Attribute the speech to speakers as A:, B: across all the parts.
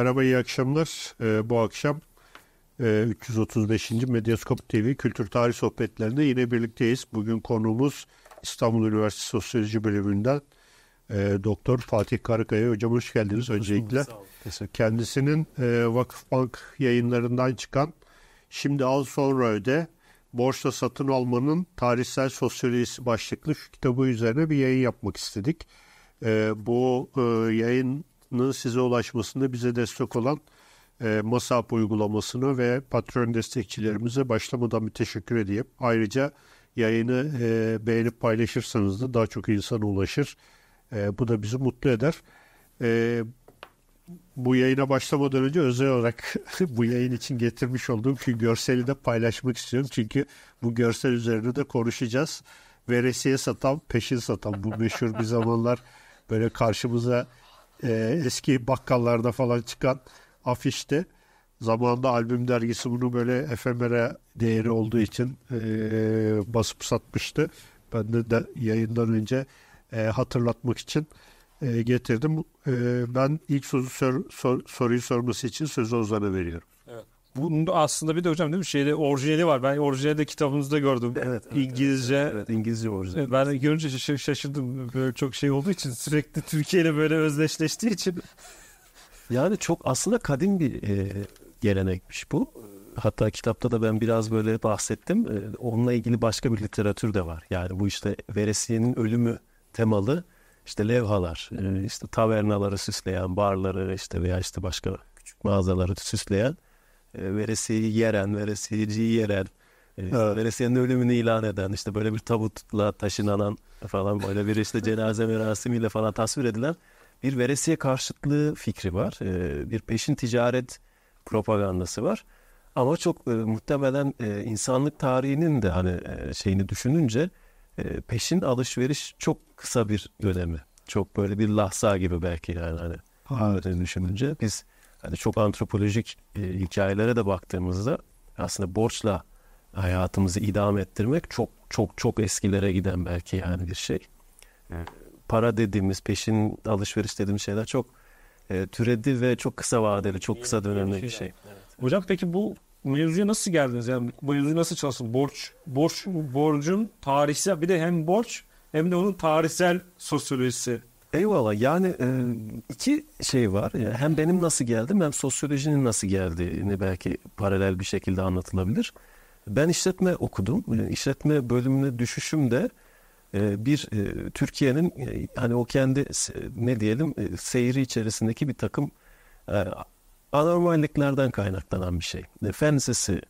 A: Merhaba, iyi akşamlar. Ee, bu akşam e, 335. Medyaskop TV Kültür Tarih Sohbetlerinde yine birlikteyiz. Bugün konuğumuz İstanbul Üniversitesi Sosyoloji Bölümünden e, Doktor Fatih Karakaya. Hocam hoş geldiniz hoş öncelikle. Kendisinin e, Vakıfbank yayınlarından çıkan Şimdi Al Sonra Öde Borçla Satın Almanın Tarihsel Sosyolojisi başlıklı şu kitabı üzerine bir yayın yapmak istedik. E, bu e, yayın size ulaşmasında bize destek olan e, MASAP uygulamasını ve patron destekçilerimize başlamadan bir teşekkür edeyim. Ayrıca yayını e, beğenip paylaşırsanız da daha çok insana ulaşır. E, bu da bizi mutlu eder. E, bu yayına başlamadan önce özel olarak bu yayın için getirmiş olduğum şu görseli de paylaşmak istiyorum. Çünkü bu görsel üzerine de konuşacağız. Veresiye satan, peşin satan bu meşhur bir zamanlar böyle karşımıza e, eski bakkallarda falan çıkan afişte zamanında albüm dergisi bunu böyle efemere değeri olduğu için e, basıp satmıştı. Ben de, de yayından önce e, hatırlatmak için e, getirdim. E, ben ilk soru, sor, sor, soruyu sorması için sözü Ozan'a veriyorum.
B: Bunun aslında bir de hocam değil mi şeyde orijinali var. Ben orijinali de kitabınızda gördüm. Evet. evet İngilizce. Evet, evet İngilizce orijinali. Evet, ben de görünce şaşırdım. Böyle çok şey olduğu için sürekli Türkiye ile böyle özdeşleştiği için.
C: Yani çok aslında kadim bir e, gelenekmiş bu. Hatta kitapta da ben biraz böyle bahsettim. E, onunla ilgili başka bir literatür de var. Yani bu işte veresiyenin ölümü temalı işte levhalar, e, işte tavernaları süsleyen, barları işte veya işte başka küçük mağazaları süsleyen e, yeren, veresiyeciyi yeren, e, evet. veresiyenin ölümünü ilan eden, işte böyle bir tabutla taşınanan falan böyle bir işte cenaze merasimiyle falan tasvir edilen bir veresiye karşıtlığı fikri var. Ee, bir peşin ticaret propagandası var. Ama çok e, muhtemelen e, insanlık tarihinin de hani e, şeyini düşününce peşin alışveriş çok kısa bir dönemi. Çok böyle bir lahza gibi belki yani hani. Evet. düşününce biz hani çok antropolojik e, hikayelere de baktığımızda aslında borçla hayatımızı idam ettirmek çok çok çok eskilere giden belki yani bir şey. Para dediğimiz, peşin alışveriş dediğimiz şeyler çok e, türedi ve çok kısa vadeli, çok kısa dönemli bir şey.
B: Hocam peki bu mevzuya nasıl geldiniz? Yani bu mevzuyu nasıl çalıştın? Borç, borç, borcun tarihsel bir de hem borç hem de onun tarihsel sosyolojisi Eyvallah
C: yani e, iki şey var hem benim nasıl geldim hem sosyolojinin nasıl geldiğini belki paralel bir şekilde anlatılabilir. Ben işletme okudum. E, işletme bölümüne de e, bir Türkiye'nin hani o kendi ne diyelim seyri içerisindeki bir takım anormalliklerden kaynaklanan bir şey. Fen lisesi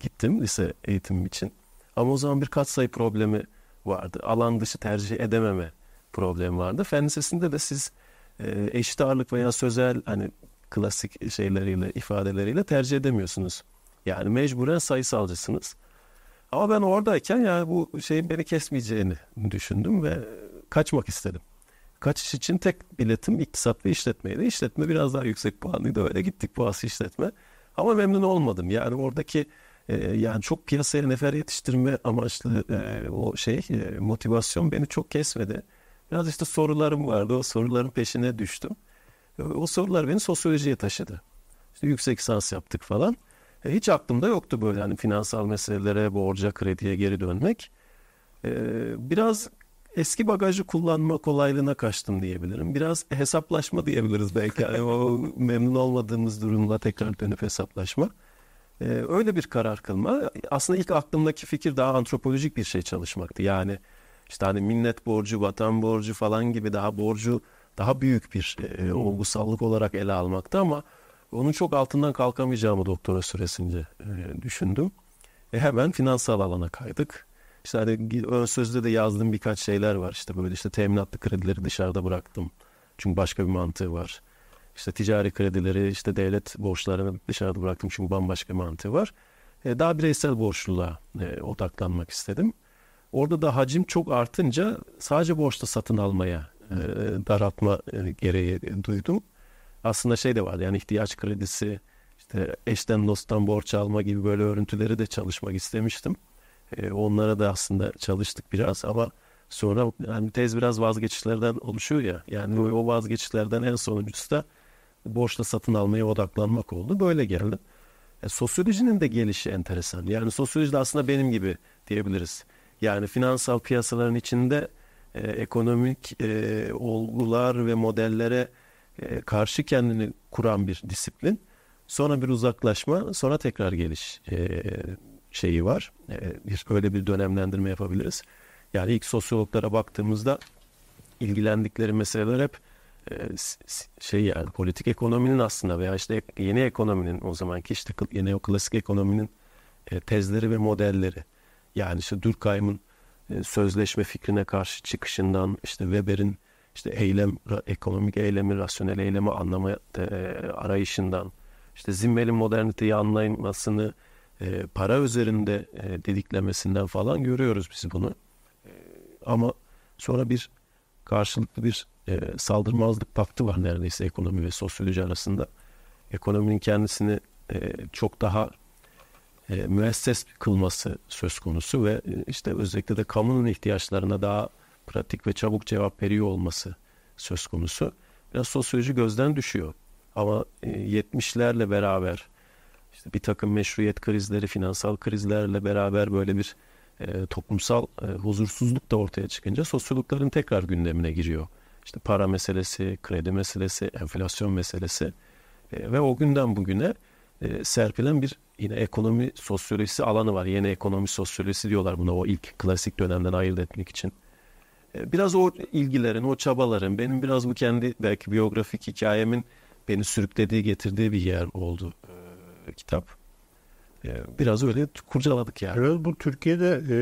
C: gittim lise eğitimim için ama o zaman bir katsayı problemi vardı. Alan dışı tercih edememe problem vardı. Fen lisesinde de siz e, eşit ağırlık veya sözel hani klasik şeyleriyle, ifadeleriyle tercih edemiyorsunuz. Yani mecburen sayısalcısınız. Ama ben oradayken ya bu şeyin beni kesmeyeceğini düşündüm ve kaçmak istedim. Kaçış için tek biletim iktisat ve işletmeydi. İşletme biraz daha yüksek puanlıydı öyle gittik Boğaziçi işletme. Ama memnun olmadım. Yani oradaki e, yani çok piyasaya nefer yetiştirme amaçlı e, o şey e, motivasyon beni çok kesmedi. Biraz işte sorularım vardı. O soruların peşine düştüm. O sorular beni sosyolojiye taşıdı. İşte yüksek lisans yaptık falan. E, hiç aklımda yoktu böyle hani finansal meselelere, borca, krediye geri dönmek. E, biraz eski bagajı kullanma kolaylığına kaçtım diyebilirim. Biraz hesaplaşma diyebiliriz belki. Yani o memnun olmadığımız durumla tekrar dönüp hesaplaşma. E, öyle bir karar kılma. Aslında ilk aklımdaki fikir daha antropolojik bir şey çalışmaktı. Yani işte hani minnet borcu, vatan borcu falan gibi daha borcu daha büyük bir e, e olgusallık olarak ele almakta ama onun çok altından kalkamayacağımı doktora süresince e, düşündüm. E hemen finansal alana kaydık. İşte hani ön sözde de yazdığım birkaç şeyler var. İşte böyle işte teminatlı kredileri dışarıda bıraktım. Çünkü başka bir mantığı var. İşte ticari kredileri, işte devlet borçlarını dışarıda bıraktım çünkü bambaşka bir mantığı var. E, daha bireysel borçluluğa e, odaklanmak istedim. Orada da hacim çok artınca sadece borçla satın almaya e, daraltma e, gereği duydum. Aslında şey de vardı yani ihtiyaç kredisi, işte eşten dosttan borç alma gibi böyle örüntüleri de çalışmak istemiştim. E, onlara da aslında çalıştık biraz ama sonra yani tez biraz vazgeçişlerden oluşuyor ya. Yani o vazgeçişlerden en sonuncusu da borçla satın almaya odaklanmak oldu. Böyle geldi. E, sosyolojinin de gelişi enteresan. Yani sosyoloji de aslında benim gibi diyebiliriz. Yani finansal piyasaların içinde e, ekonomik e, olgular ve modellere e, karşı kendini kuran bir disiplin. Sonra bir uzaklaşma, sonra tekrar geliş e, şeyi var. E, bir öyle bir dönemlendirme yapabiliriz. Yani ilk sosyologlara baktığımızda ilgilendikleri meseleler hep e, şey yani politik ekonominin aslında veya işte yeni ekonominin o zamanki işte yeni o klasik ekonominin e, tezleri ve modelleri. Yani işte Durkheim'ın e, sözleşme fikrine karşı çıkışından işte Weber'in işte eylem ekonomik eylemi rasyonel eylemi anlama e, arayışından işte Zimmel'in moderniteyi anlamasını e, para üzerinde e, dediklemesinden falan görüyoruz biz bunu. E, ama sonra bir karşılıklı bir e, saldırmazlık paktı var neredeyse ekonomi ve sosyoloji arasında. Ekonominin kendisini e, çok daha e, müesses kılması söz konusu ve e, işte özellikle de kamunun ihtiyaçlarına daha pratik ve çabuk cevap veriyor olması söz konusu. Biraz sosyoloji gözden düşüyor ama e, 70'lerle beraber işte bir takım meşruiyet krizleri, finansal krizlerle beraber böyle bir e, toplumsal e, huzursuzluk da ortaya çıkınca sosyologların tekrar gündemine giriyor. İşte para meselesi, kredi meselesi, enflasyon meselesi e, ve o günden bugüne e, serpilen bir yine ekonomi sosyolojisi alanı var. Yeni ekonomi sosyolojisi diyorlar buna o ilk klasik dönemden ayırt etmek için. E, biraz o ilgilerin, o çabaların, benim biraz bu kendi belki biyografik hikayemin beni sürüklediği, getirdiği bir yer oldu e, kitap.
A: E, biraz öyle kurcaladık yani. biraz bu Türkiye'de e,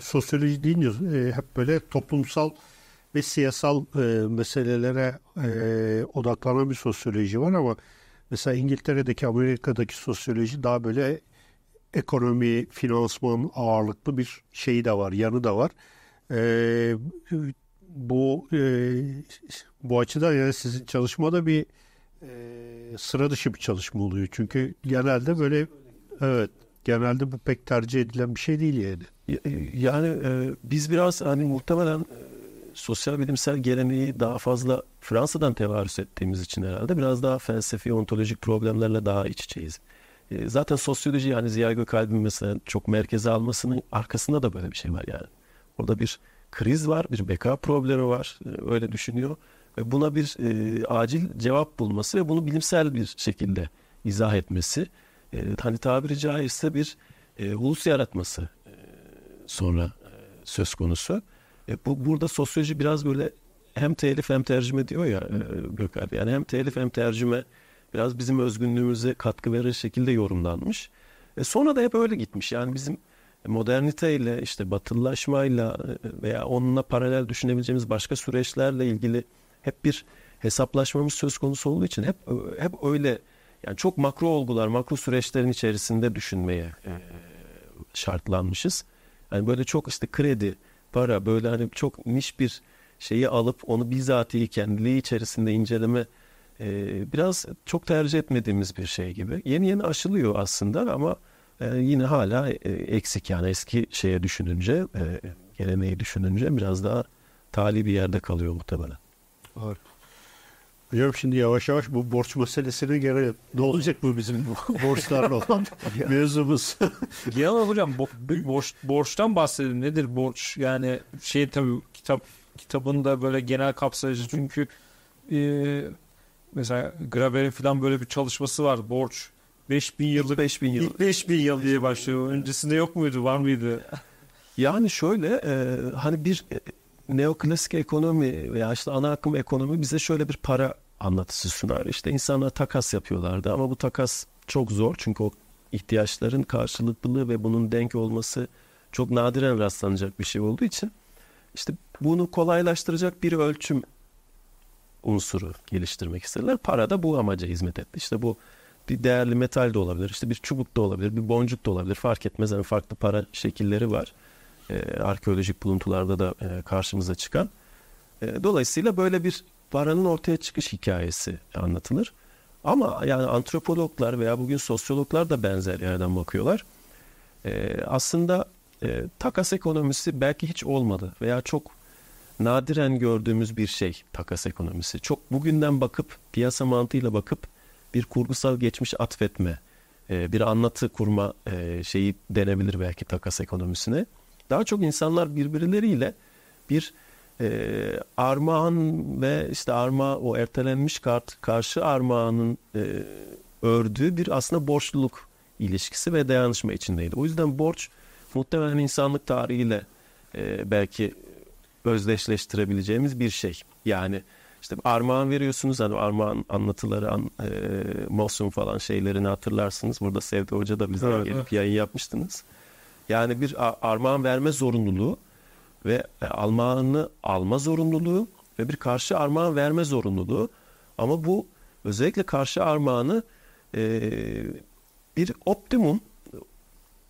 A: sosyoloji deyince e, hep böyle toplumsal ve siyasal e, meselelere e, odaklanan bir sosyoloji var ama Mesela İngiltere'deki Amerika'daki sosyoloji daha böyle ekonomi, finansman ağırlıklı bir şeyi de var, yanı da var. Ee, bu e, bu açıdan yani sizin çalışmada bir e, sıra dışı bir çalışma oluyor. Çünkü genelde böyle evet genelde bu pek tercih edilen bir şey değil yani. E, yani e, biz biraz hani muhtemelen e, sosyal bilimsel
C: geleneği daha fazla Fransa'dan tevarüs ettiğimiz için herhalde biraz daha felsefi, ontolojik problemlerle daha iç içeyiz. E, zaten sosyoloji yani Ziya Gökalp'in mesela çok merkeze almasının arkasında da böyle bir şey var yani. Orada bir kriz var, bir beka problemi var. E, öyle düşünüyor. Ve buna bir e, acil cevap bulması ve bunu bilimsel bir şekilde izah etmesi. E, hani tabiri caizse bir e, ulus yaratması e, sonra e, söz konusu. E, bu burada sosyoloji biraz böyle hem telif hem tercüme diyor ya e, Gökhan. Yani hem telif hem tercüme biraz bizim özgünlüğümüze katkı verir şekilde yorumlanmış. E, sonra da hep öyle gitmiş. Yani bizim moderniteyle işte batılılaşmayla e, veya onunla paralel düşünebileceğimiz başka süreçlerle ilgili hep bir hesaplaşmamız söz konusu olduğu için hep e, hep öyle yani çok makro olgular, makro süreçlerin içerisinde düşünmeye e, şartlanmışız. Yani böyle çok işte kredi, para böyle hani çok niş bir şeyi alıp onu bizatihi kendiliği içerisinde inceleme e, biraz çok tercih etmediğimiz bir şey gibi. Yeni yeni aşılıyor aslında ama e, yine hala e, eksik yani eski şeye düşününce e, geleneği düşününce biraz daha tali bir yerde kalıyor
A: muhtemelen. Harika. Hocam şimdi yavaş yavaş bu borç meselesine göre ne olacak
B: bu bizim borçlarla olan mevzumuz? Genel hocam bo borç, borçtan bahsedelim. Nedir borç? Yani şey tabii kitap kitabında böyle genel kapsayıcı çünkü e, mesela Graber'in falan böyle bir çalışması var. Borç 5000 yıllık. 5000 yıl. 5000 yıl diye başlıyor. Öncesinde yok muydu? Var mıydı?
C: Yani şöyle e, hani bir neoklasik ekonomi veya işte ana akım ekonomi bize şöyle bir para anlatısı sunar. İşte insanlar takas yapıyorlardı ama bu takas çok zor çünkü o ihtiyaçların karşılıklılığı ve bunun denk olması çok nadiren rastlanacak bir şey olduğu için işte bunu kolaylaştıracak bir ölçüm unsuru geliştirmek isterler. Para da bu amaca hizmet etti. İşte bu bir değerli metal de olabilir, işte bir çubuk da olabilir, bir boncuk da olabilir. Fark etmez yani farklı para şekilleri var. E, arkeolojik buluntularda da e, karşımıza çıkan. E, dolayısıyla böyle bir paranın ortaya çıkış hikayesi anlatılır. Ama yani antropologlar veya bugün sosyologlar da benzer yerden bakıyorlar. aslında takas ekonomisi belki hiç olmadı veya çok nadiren gördüğümüz bir şey takas ekonomisi. Çok bugünden bakıp piyasa mantığıyla bakıp bir kurgusal geçmiş atfetme, bir anlatı kurma şeyi denebilir belki takas ekonomisine. Daha çok insanlar birbirleriyle bir e, armağan ve işte arma o ertelenmiş kart karşı armağanın e, ördüğü bir aslında borçluluk ilişkisi ve dayanışma içindeydi. O yüzden borç muhtemelen insanlık tarihiyle e, belki özdeşleştirebileceğimiz bir şey. Yani işte armağan veriyorsunuz hani armağan anlatıları an, e, Mosun falan şeylerini hatırlarsınız. Burada Sevde Hoca da bize evet, gelip evet. yayın yapmıştınız. Yani bir armağan verme zorunluluğu ve e, armağanı alma zorunluluğu ve bir karşı armağan verme zorunluluğu. Ama bu özellikle karşı armağanı e, bir optimum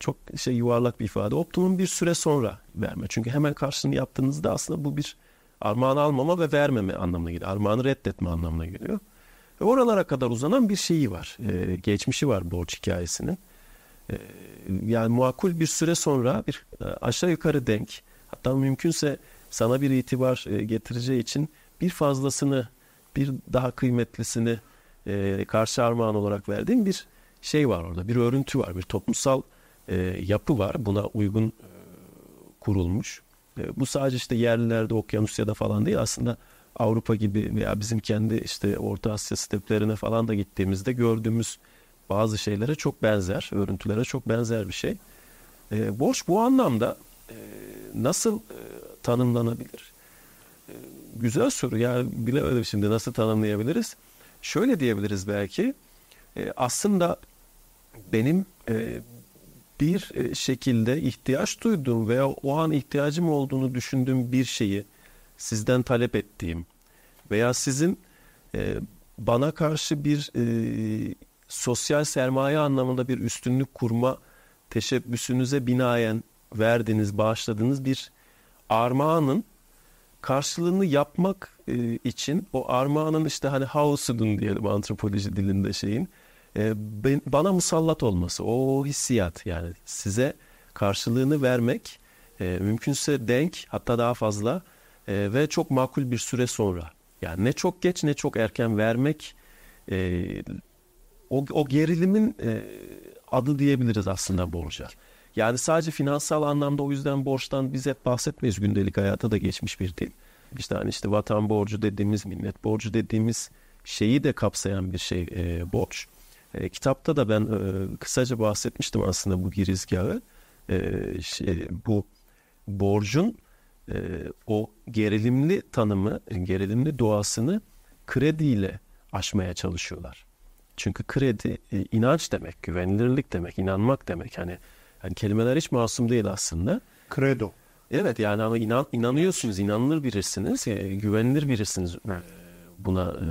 C: çok şey yuvarlak bir ifade optimum bir süre sonra verme. Çünkü hemen karşılığını yaptığınızda aslında bu bir armağan almama ve vermeme anlamına geliyor. Armağanı reddetme anlamına geliyor. Ve oralara kadar uzanan bir şeyi var. E, geçmişi var borç hikayesinin. Ee, yani muakul bir süre sonra bir e, aşağı yukarı denk hatta mümkünse sana bir itibar e, getireceği için bir fazlasını bir daha kıymetlisini e, karşı armağan olarak verdiğim bir şey var orada bir örüntü var bir toplumsal yapı var buna uygun kurulmuş. Bu sadece işte yerlilerde Okyanusya'da falan değil aslında Avrupa gibi veya bizim kendi işte Orta Asya steplerine falan da gittiğimizde gördüğümüz bazı şeylere çok benzer, örüntülere çok benzer bir şey. E, borç bu anlamda e, nasıl e, tanımlanabilir? E, güzel soru. Yani bilemedim şimdi nasıl tanımlayabiliriz. Şöyle diyebiliriz belki. E, aslında benim e, bir e, şekilde ihtiyaç duyduğum veya o an ihtiyacım olduğunu düşündüğüm bir şeyi sizden talep ettiğim veya sizin e, bana karşı bir e, sosyal sermaye anlamında bir üstünlük kurma teşebbüsünüze binaen verdiğiniz, bağışladığınız bir armağanın karşılığını yapmak e, için o armağanın işte hani Haus'un diyelim antropoloji dilinde şeyin e, ben, bana musallat olması o hissiyat yani size karşılığını vermek e, mümkünse denk hatta daha fazla ve çok makul bir süre sonra yani ne çok geç ne çok erken vermek o, o gerilimin e, adı diyebiliriz aslında borca. Yani sadece finansal anlamda o yüzden borçtan biz hep bahsetmeyiz gündelik hayata da geçmiş bir değil. İşte hani işte vatan borcu dediğimiz, millet borcu dediğimiz şeyi de kapsayan bir şey e, borç. E, kitapta da ben e, kısaca bahsetmiştim aslında bu girizgahı. E, şey, bu borcun e, o gerilimli tanımı, gerilimli doğasını krediyle aşmaya çalışıyorlar. Çünkü kredi e, inanç demek, güvenilirlik demek, inanmak demek. Hani, hani kelimeler hiç masum değil aslında. Kredo. Evet yani ama inan, inanıyorsunuz, inanılır birisiniz, e, güvenilir birisiniz evet. buna e,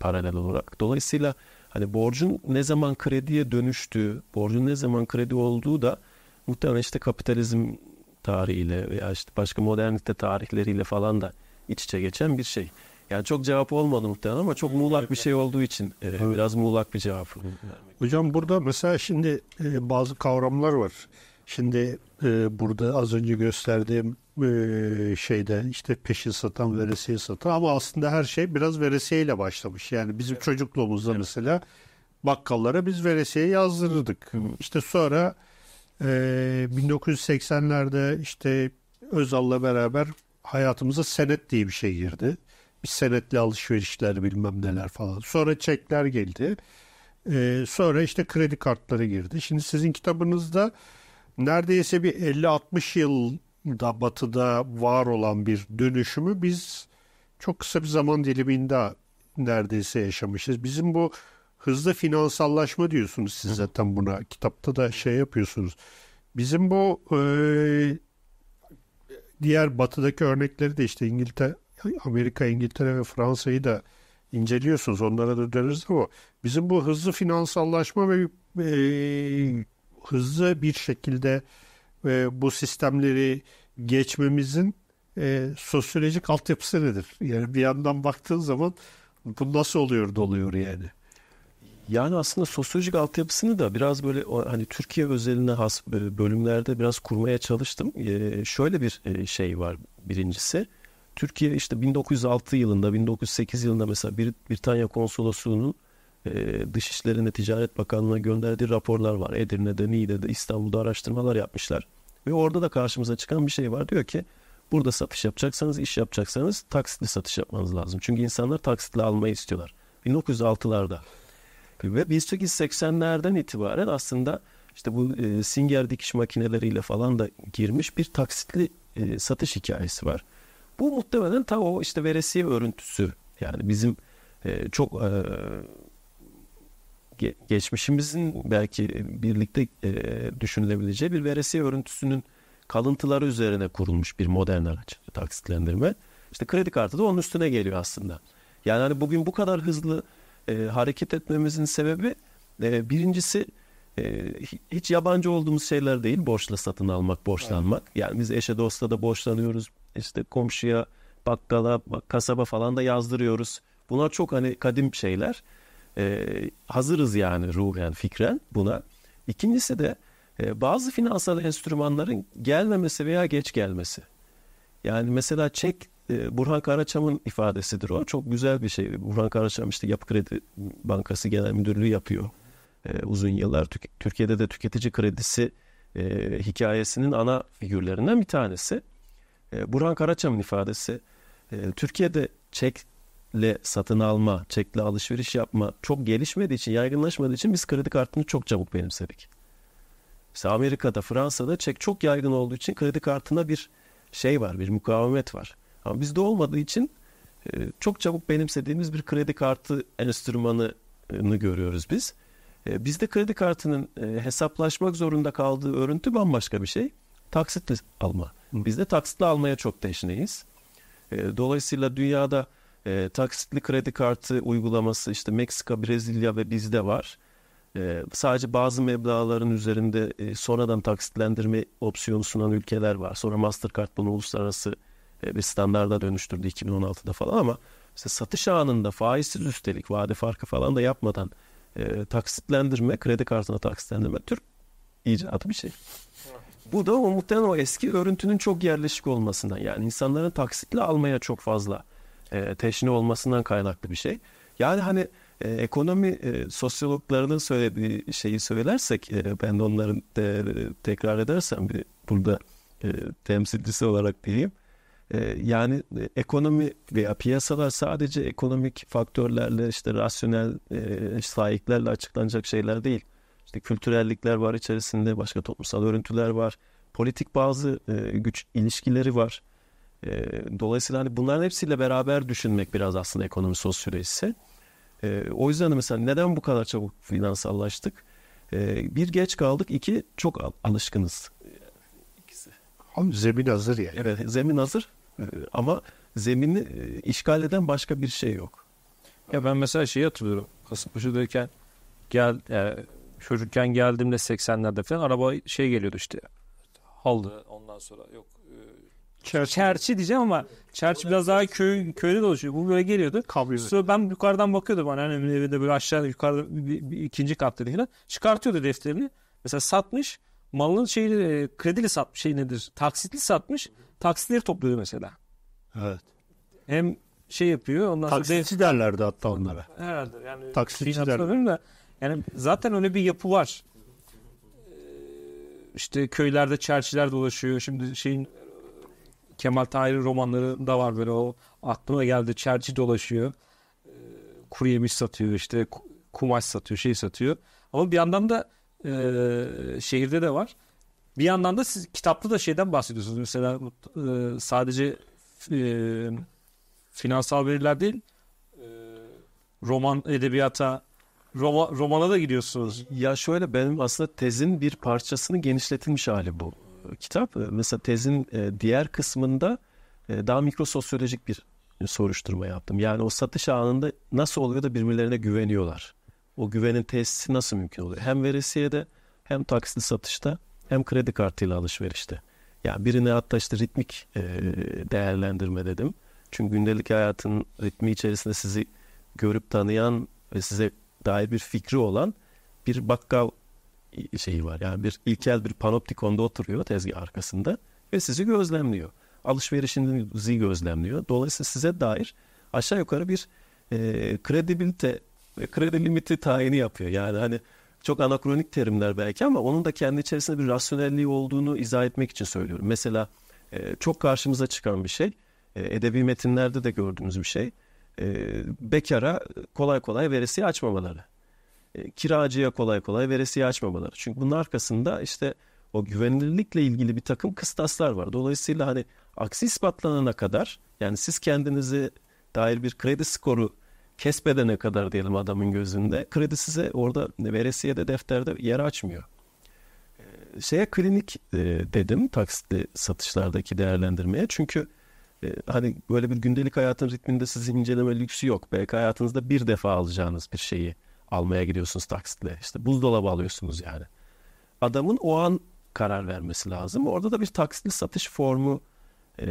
C: paralel olarak. Dolayısıyla hani borcun ne zaman krediye dönüştüğü, borcun ne zaman kredi olduğu da muhtemelen işte kapitalizm tarihiyle veya işte başka modernite tarihleriyle falan da iç içe geçen bir şey. Yani çok cevap olmadı muhtemelen ama çok muğlak bir şey olduğu için e, evet. biraz muğlak bir cevap.
A: Hocam burada mesela şimdi e, bazı kavramlar var. Şimdi e, burada az önce gösterdiğim e, şeyde işte peşin satan, veresiye satan ama aslında her şey biraz veresiyeyle başlamış. Yani bizim evet. çocukluğumuzda evet. mesela bakkallara biz veresiye yazdırırdık. Hı. İşte sonra e, 1980'lerde işte Özal'la beraber hayatımıza senet diye bir şey girdi bir senetli alışverişler bilmem neler falan. Sonra çekler geldi. Ee, sonra işte kredi kartları girdi. Şimdi sizin kitabınızda neredeyse bir 50-60 yılda batıda var olan bir dönüşümü biz çok kısa bir zaman diliminde neredeyse yaşamışız. Bizim bu hızlı finansallaşma diyorsunuz siz zaten buna. Kitapta da şey yapıyorsunuz. Bizim bu e, diğer batıdaki örnekleri de işte İngiltere Amerika, İngiltere ve Fransa'yı da inceliyorsunuz. Onlara da döneriz ama bizim bu hızlı finansallaşma ve e, hızlı bir şekilde e, bu sistemleri geçmemizin e, sosyolojik altyapısı nedir? Yani bir yandan baktığın zaman bu nasıl oluyor doluyor yani? Yani aslında sosyolojik
C: altyapısını da biraz böyle hani Türkiye özeline has e, bölümlerde biraz kurmaya çalıştım. Ee, şöyle bir e, şey var birincisi. Türkiye işte 1906 yılında 1908 yılında mesela Britanya Konsolosluğu'nun e, Dışişlerine Ticaret Bakanlığı'na gönderdiği raporlar var. Edirne'de, Niğde'de, İstanbul'da araştırmalar yapmışlar. Ve orada da karşımıza çıkan bir şey var. Diyor ki burada satış yapacaksanız, iş yapacaksanız taksitli satış yapmanız lazım. Çünkü insanlar taksitli almayı istiyorlar. 1906'larda. Ve 1880'lerden itibaren aslında işte bu e, Singer dikiş makineleriyle falan da girmiş bir taksitli e, satış hikayesi var. Bu muhtemelen ta o işte veresiye örüntüsü. Yani bizim e, çok e, ge, geçmişimizin belki birlikte e, düşünülebileceği bir veresiye örüntüsünün kalıntıları üzerine kurulmuş bir modern araç taksitlendirme. İşte kredi kartı da onun üstüne geliyor aslında. Yani hani bugün bu kadar hızlı e, hareket etmemizin sebebi e, birincisi e, hiç yabancı olduğumuz şeyler değil borçla satın almak, borçlanmak. Evet. Yani biz eşe dosta da borçlanıyoruz, işte komşuya bakkala, kasaba falan da yazdırıyoruz. Bunlar çok hani kadim şeyler. Ee, hazırız yani ruhen, fikren buna. İkincisi de e, bazı finansal enstrümanların gelmemesi veya geç gelmesi. Yani mesela çek e, Burhan Karaçam'ın ifadesidir o. Çok güzel bir şey. Burhan Karaçam işte Yapı Kredi Bankası Genel Müdürlüğü yapıyor. E, uzun yıllar Türkiye'de de tüketici kredisi e, hikayesinin ana figürlerinden bir tanesi. E, Burhan Karaçam'ın ifadesi e, Türkiye'de çekle satın alma, çekle alışveriş yapma çok gelişmediği için, yaygınlaşmadığı için biz kredi kartını çok çabuk benimsedik. İşte Amerika'da, Fransa'da çek çok yaygın olduğu için kredi kartına bir şey var, bir mukavemet var. Ama bizde olmadığı için e, çok çabuk benimsediğimiz bir kredi kartı enstrümanını görüyoruz biz. Bizde kredi kartının hesaplaşmak zorunda kaldığı örüntü bambaşka bir şey taksitli alma. Biz de taksitli almaya çok teşneyiz. E, dolayısıyla dünyada e, taksitli kredi kartı uygulaması işte Meksika, Brezilya ve bizde var. E, sadece bazı meblaların üzerinde sonradan taksitlendirme opsiyonu sunan ülkeler var. Sonra Mastercard bunu uluslararası bir standarda dönüştürdü 2016'da falan ama işte satış anında faizsiz üstelik vade farkı falan da yapmadan e, taksitlendirme, kredi kartına taksitlendirme Türk icadı bir şey. Bu da o muhtemelen o eski örüntünün çok yerleşik olmasından yani insanların taksitle almaya çok fazla e, teşne olmasından kaynaklı bir şey. Yani hani e, ekonomi e, sosyologlarının söylediği şeyi söylersek e, ben de onların de, e, tekrar edersem bir burada e, temsilcisi olarak diyeyim. E, yani e, ekonomi veya piyasalar sadece ekonomik faktörlerle işte rasyonel e, sahiplerle açıklanacak şeyler değil. İşte kültürellikler var içerisinde, başka toplumsal örüntüler var. Politik bazı e, güç ilişkileri var. E, dolayısıyla hani bunların hepsiyle beraber düşünmek biraz aslında ekonomi sosyolojisi. E, o yüzden mesela neden bu kadar çabuk finansallaştık? E, bir geç kaldık, iki çok al- alışkınız. İkisi. Ama zemin hazır yani. Evet, zemin hazır e, ama zemini e, işgal eden
B: başka bir şey yok. Ya ben mesela şeyi hatırlıyorum. Kasımpaşa'dayken gel yani e, çocukken geldiğimde 80'lerde falan araba şey geliyordu işte. Haldı ondan sonra yok. E, çerçi, çerçi diyeceğim ama çerçi biraz daha köy, köyde dolaşıyor. Bu böyle geliyordu. Kabriyo. Sonra ben yukarıdan bakıyordum anneannemin hani evinde böyle aşağıda yukarıda bir, bir, ikinci katta falan. Çıkartıyordu defterini. Mesela satmış. Malının şeyi e, kredili satmış şey nedir? Taksitli satmış. Taksitleri topluyordu mesela. Evet. Hem şey yapıyor. Ondan Taksitçi sonra def... derlerdi hatta onlara. Herhalde yani. Taksitçi derlerdi. Yani zaten öyle bir yapı var. Ee, işte köylerde çerçiler dolaşıyor. Şimdi şeyin Kemal Tahir'in romanları da var böyle o aklıma geldi. Çerçi dolaşıyor. Ee, kuru yemiş satıyor işte kumaş satıyor şey satıyor. Ama bir yandan da e, şehirde de var. Bir yandan da siz kitapta da şeyden bahsediyorsunuz. Mesela e, sadece e, finansal veriler değil e, roman edebiyata Roma, romana da gidiyorsunuz.
C: Ya şöyle benim aslında tezin bir parçasını genişletilmiş hali bu e, kitap. E, mesela tezin e, diğer kısmında daha mikrososyolojik bir soruşturma yaptım. Yani o satış anında nasıl oluyor da birbirlerine güveniyorlar? O güvenin tesisi nasıl mümkün oluyor? Hem veresiyede hem taksitli satışta hem kredi kartıyla alışverişte. Yani birine hatta işte ritmik değerlendirme dedim. Çünkü gündelik hayatın ritmi içerisinde sizi görüp tanıyan ve size dair bir fikri olan bir bakkal şeyi var. Yani bir ilkel bir panoptikonda oturuyor tezgah arkasında ve sizi gözlemliyor. Alışverişinizi gözlemliyor. Dolayısıyla size dair aşağı yukarı bir e, kredibilite kredi limiti tayini yapıyor. Yani hani çok anakronik terimler belki ama onun da kendi içerisinde bir rasyonelliği olduğunu izah etmek için söylüyorum. Mesela e, çok karşımıza çıkan bir şey, e, edebi metinlerde de gördüğümüz bir şey e, bekara kolay kolay veresiye açmamaları. E, kiracıya kolay kolay veresiye açmamaları. Çünkü bunun arkasında işte o güvenilirlikle ilgili bir takım kıstaslar var. Dolayısıyla hani aksi ispatlanana kadar yani siz kendinizi dair bir kredi skoru kesmedene kadar diyelim adamın gözünde kredi size orada veresiye de defterde yer açmıyor. E, şeye klinik e, dedim taksitli satışlardaki değerlendirmeye çünkü hani böyle bir gündelik hayatın ritminde sizi inceleme lüksü yok. Belki hayatınızda bir defa alacağınız bir şeyi almaya gidiyorsunuz taksitle. İşte buzdolabı alıyorsunuz yani. Adamın o an karar vermesi lazım. Orada da bir taksitli satış formu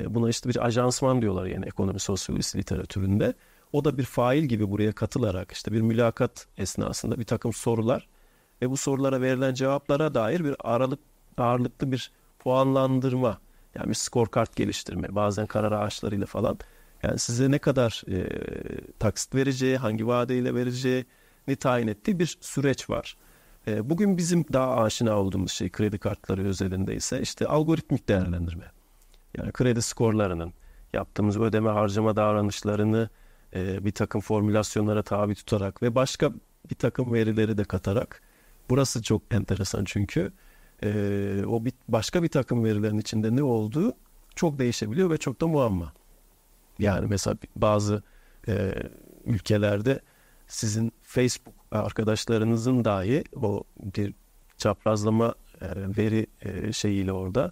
C: buna işte bir ajansman diyorlar yani ekonomi sosyolojisi literatüründe. O da bir fail gibi buraya katılarak işte bir mülakat esnasında bir takım sorular ve bu sorulara verilen cevaplara dair bir aralık ağırlıklı bir puanlandırma yani bir skor kart geliştirme, bazen karar ağaçlarıyla falan. Yani size ne kadar e, taksit vereceği, hangi vadeyle vereceğini tayin ettiği bir süreç var. E, bugün bizim daha aşina olduğumuz şey kredi kartları özelinde ise işte algoritmik değerlendirme. Yani kredi skorlarının, yaptığımız ödeme harcama davranışlarını e, bir takım formülasyonlara tabi tutarak ve başka bir takım verileri de katarak. Burası çok enteresan çünkü e, o bir, başka bir takım verilerin içinde ne olduğu çok değişebiliyor ve çok da muamma. Yani mesela bazı e, ülkelerde sizin Facebook arkadaşlarınızın dahi o bir çaprazlama e, veri e, şeyiyle orada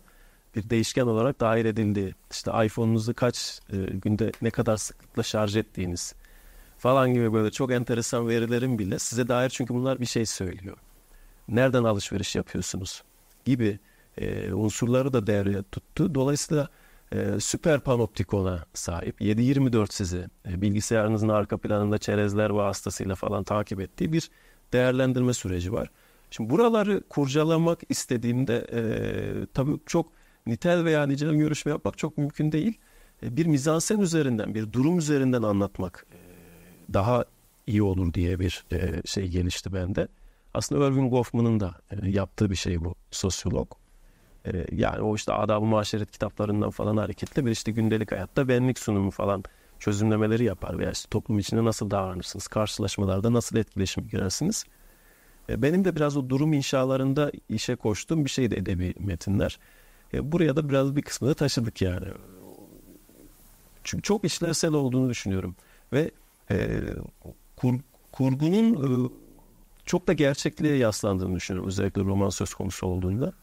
C: bir değişken olarak dahil edildi. İşte iPhone'unuzu kaç e, günde ne kadar sıklıkla şarj ettiğiniz falan gibi böyle çok enteresan verilerin bile size dair çünkü bunlar bir şey söylüyor. Nereden alışveriş yapıyorsunuz? gibi e, unsurları da devreye tuttu. Dolayısıyla e, süper panoptikona sahip 724 sizi e, bilgisayarınızın arka planında çerezler vasıtasıyla falan takip ettiği bir değerlendirme süreci var. Şimdi buraları kurcalamak istediğimde e, tabii çok nitel veya nicel görüşme yapmak çok mümkün değil. E, bir mizansen üzerinden, bir durum üzerinden anlatmak e, daha iyi olur diye bir e, şey gelişti bende. Aslında Irving Goffman'ın da e, yaptığı bir şey bu sosyolog. E, yani o işte Adab-ı Maşeret kitaplarından falan hareketle bir işte gündelik hayatta benlik sunumu falan çözümlemeleri yapar. Veya işte toplum içinde nasıl davranırsınız, karşılaşmalarda nasıl etkileşim girersiniz. E, benim de biraz o durum inşalarında işe koştuğum bir şey de edebi metinler. Buraya da biraz bir kısmını taşıdık yani. Çünkü çok işlevsel olduğunu düşünüyorum. Ve e, kur, kurgunun e, çok da gerçekliğe yaslandığını düşünüyorum. Özellikle roman söz konusu olduğunda.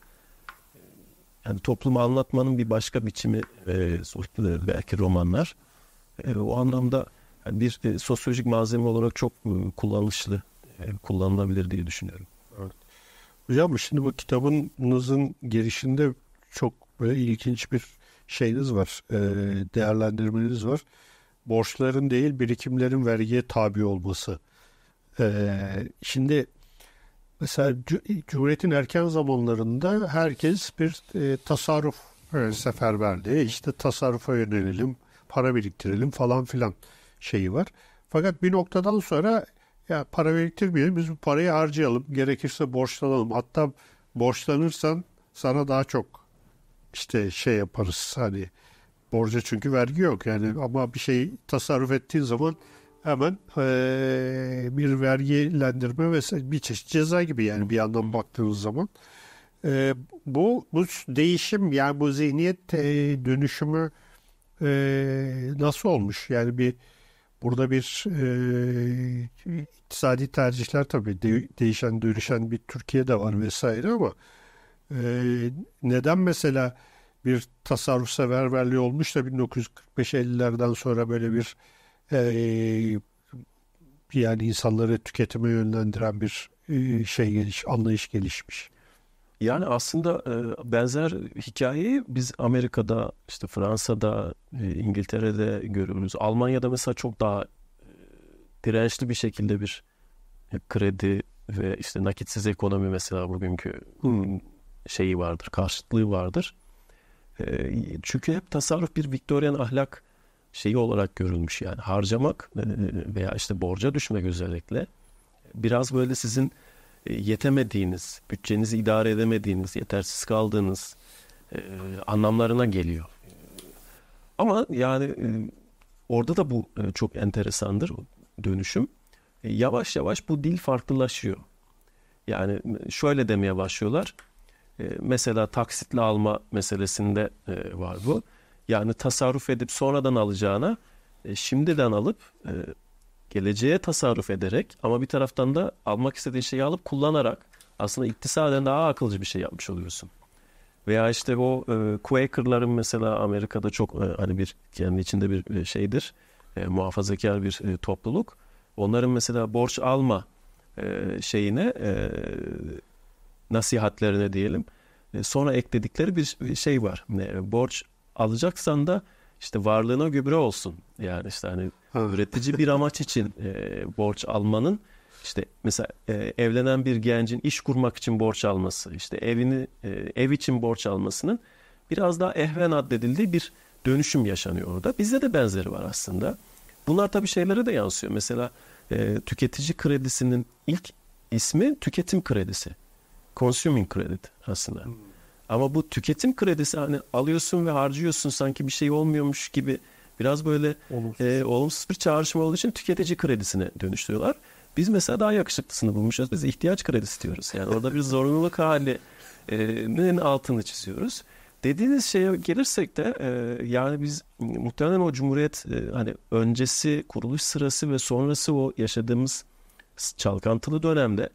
C: Yani toplumu anlatmanın bir başka biçimi e, belki romanlar. E, o anlamda yani bir e, sosyolojik malzeme olarak çok e, kullanışlı, e, kullanılabilir diye düşünüyorum.
A: Evet. Hocam şimdi bu kitabınızın girişinde çok böyle ilginç bir şeyiniz var, e, değerlendirmeniz var. Borçların değil birikimlerin vergiye tabi olması ee, şimdi mesela Cumhuriyet'in erken zamanlarında herkes bir e, tasarruf e, seferberliği, işte tasarrufa yönelelim, para biriktirelim falan filan şeyi var. Fakat bir noktadan sonra ya para biriktirmeyelim, biz bu parayı harcayalım, gerekirse borçlanalım. Hatta borçlanırsan sana daha çok işte şey yaparız hani borca çünkü vergi yok yani ama bir şey tasarruf ettiğin zaman hemen e, bir vergilendirme vesaire bir çeşit ceza gibi yani bir yandan baktığınız zaman. E, bu, bu değişim yani bu zihniyet e, dönüşümü e, nasıl olmuş? Yani bir burada bir e, iktisadi tercihler tabii de, değişen dönüşen bir Türkiye de var vesaire ama e, neden mesela bir tasarruf severberliği olmuş da 1945-50'lerden sonra böyle bir e, yani insanları tüketime yönlendiren bir e, şey geliş, anlayış gelişmiş.
C: Yani aslında e, benzer hikayeyi biz Amerika'da, işte Fransa'da, e, İngiltere'de görüyoruz. Almanya'da mesela çok daha dirençli bir şekilde bir kredi ve işte nakitsiz ekonomi mesela bugünkü hmm. şeyi vardır, karşıtlığı vardır. Çünkü hep tasarruf bir Victorian ahlak şeyi olarak görülmüş yani harcamak e, e, veya işte borca düşmek özellikle biraz böyle sizin e, yetemediğiniz, bütçenizi idare edemediğiniz, yetersiz kaldığınız anlamlarına geliyor. Ama yani orada da bu çok enteresandır dönüşüm. Yavaş yavaş bu dil farklılaşıyor. Yani şöyle demeye başlıyorlar. Mesela taksitle alma meselesinde var bu. Yani tasarruf edip sonradan alacağına e, şimdiden alıp e, geleceğe tasarruf ederek ama bir taraftan da almak istediğin şeyi alıp kullanarak aslında iktisaden daha akılcı bir şey yapmış oluyorsun. Veya işte o e, Quaker'ların mesela Amerika'da çok e, hani bir kendi içinde bir e, şeydir. E, muhafazakar bir e, topluluk. Onların mesela borç alma e, şeyine e, nasihatlerine diyelim. E, sonra ekledikleri bir şey var. E, borç alacaksan da işte varlığına gübre olsun. Yani işte hani üretici bir amaç için e, borç almanın işte mesela e, evlenen bir gencin iş kurmak için borç alması, işte evini e, ev için borç almasının biraz daha ehven addedildiği bir dönüşüm yaşanıyor orada. Bizde de benzeri var aslında. Bunlar tabii şeylere de yansıyor. Mesela e, tüketici kredisinin ilk ismi tüketim kredisi. Consuming credit aslında. Hmm. Ama bu tüketim kredisi hani alıyorsun ve harcıyorsun sanki bir şey olmuyormuş gibi biraz böyle olumsuz, e, olumsuz bir çağrışma olduğu için tüketici kredisine dönüştürüyorlar. Biz mesela daha yakışıklısını bulmuşuz. Biz ihtiyaç kredisi diyoruz. Yani orada bir zorunluluk halinin e, altını çiziyoruz. Dediğiniz şeye gelirsek de e, yani biz muhtemelen o Cumhuriyet e, hani öncesi kuruluş sırası ve sonrası o yaşadığımız çalkantılı dönemde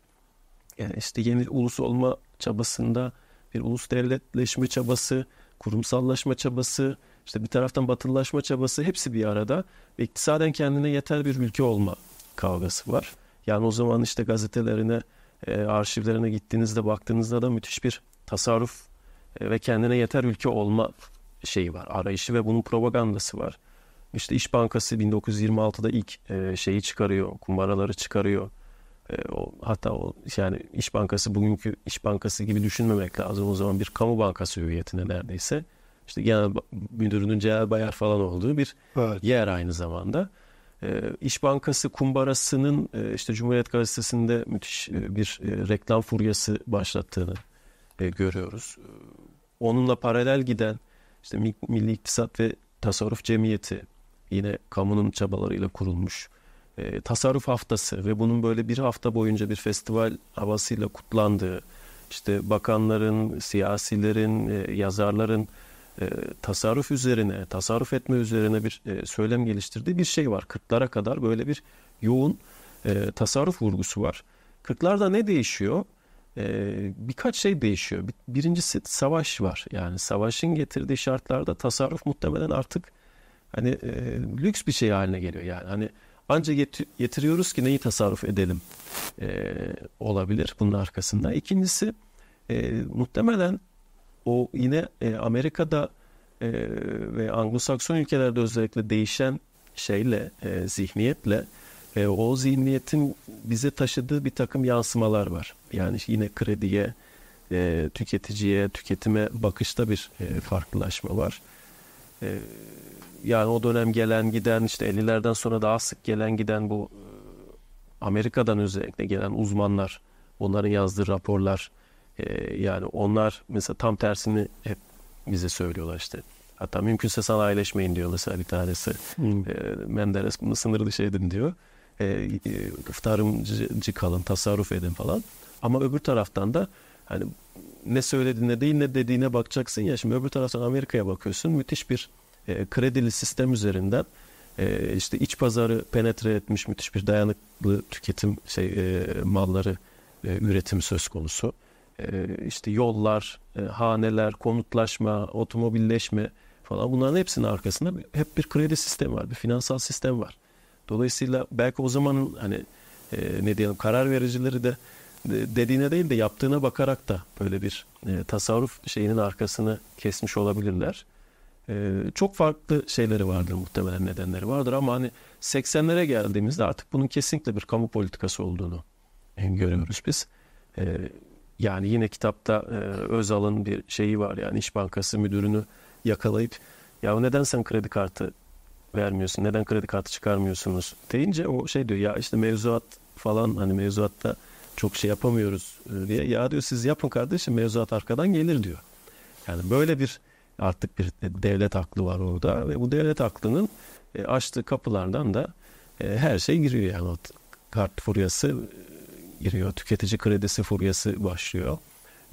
C: yani işte yeni ulus olma çabasında bir ulus devletleşme çabası, kurumsallaşma çabası, işte bir taraftan batılılaşma çabası hepsi bir arada ve iktisaden kendine yeter bir ülke olma kavgası var. Yani o zaman işte gazetelerine, e, arşivlerine gittiğinizde baktığınızda da müthiş bir tasarruf e, ve kendine yeter ülke olma şeyi var, arayışı ve bunun propagandası var. İşte İş Bankası 1926'da ilk e, şeyi çıkarıyor, kumbaraları çıkarıyor. E, o, hatta o yani İş Bankası bugünkü İş Bankası gibi düşünmemek lazım. O zaman bir kamu bankası hüviyetine neredeyse. işte genel müdürünün Celal Bayar falan olduğu bir evet. yer aynı zamanda. E, İş Bankası kumbarasının e, işte Cumhuriyet Gazetesi'nde müthiş e, bir e, reklam furyası başlattığını e, görüyoruz. E, onunla paralel giden işte Milli İktisat ve Tasarruf Cemiyeti yine kamunun çabalarıyla kurulmuş e, tasarruf haftası ve bunun böyle bir hafta boyunca bir festival havasıyla kutlandığı, işte bakanların, siyasilerin, e, yazarların e, tasarruf üzerine, tasarruf etme üzerine bir e, söylem geliştirdiği bir şey var. Kırklara kadar böyle bir yoğun e, tasarruf vurgusu var. Kırklarda ne değişiyor? E, birkaç şey değişiyor. Birincisi savaş var. Yani savaşın getirdiği şartlarda tasarruf muhtemelen artık hani e, lüks bir şey haline geliyor. Yani hani ancak yet- yetiriyoruz ki neyi tasarruf edelim e, olabilir bunun arkasında. İkincisi e, muhtemelen o yine e, Amerika'da e, ve Anglo-Sakson ülkelerde özellikle değişen şeyle, e, zihniyetle e, o zihniyetin bize taşıdığı bir takım yansımalar var. Yani yine krediye, e, tüketiciye, tüketime bakışta bir e, farklılaşma var. E, yani o dönem gelen giden işte 50'lerden sonra daha sık gelen giden bu e, Amerika'dan özellikle gelen uzmanlar onların yazdığı raporlar e, yani onlar mesela tam tersini hep bize söylüyorlar işte. Hatta mümkünse sanayileşmeyin diyor mesela bir tanesi. Hmm. E, Menderes bunu sınır dışı şey edin diyor. E, e, tarımcı kalın, tasarruf edin falan. Ama öbür taraftan da hani ne söylediğine değil ne dediğine bakacaksın ya. Şimdi öbür taraftan Amerika'ya bakıyorsun müthiş bir e, kredili sistem üzerinden e, işte iç pazarı penetre etmiş müthiş bir dayanıklı tüketim şey e, malları e, üretim söz konusu. E, işte yollar, haneler, konutlaşma, otomobilleşme falan bunların hepsinin arkasında hep bir kredi sistemi var, bir finansal sistem var. Dolayısıyla belki o zamanın hani ne diyelim karar vericileri de dediğine değil de yaptığına bakarak da böyle bir tasarruf şeyinin arkasını kesmiş olabilirler. Ee, çok farklı şeyleri vardır muhtemelen nedenleri vardır ama hani 80'lere geldiğimizde artık bunun kesinlikle bir kamu politikası olduğunu e, görüyoruz biz. Ee, yani yine kitapta e, Özal'ın bir şeyi var yani İş Bankası müdürünü yakalayıp ya neden sen kredi kartı vermiyorsun? Neden kredi kartı çıkarmıyorsunuz? deyince o şey diyor ya işte mevzuat falan hani mevzuatta çok şey yapamıyoruz e, diye. Ya diyor siz yapın kardeşim mevzuat arkadan gelir diyor. Yani böyle bir artık bir devlet aklı var orada ve bu devlet aklının e, açtığı kapılardan da e, her şey giriyor yani kart furyası e, giriyor tüketici kredisi furyası başlıyor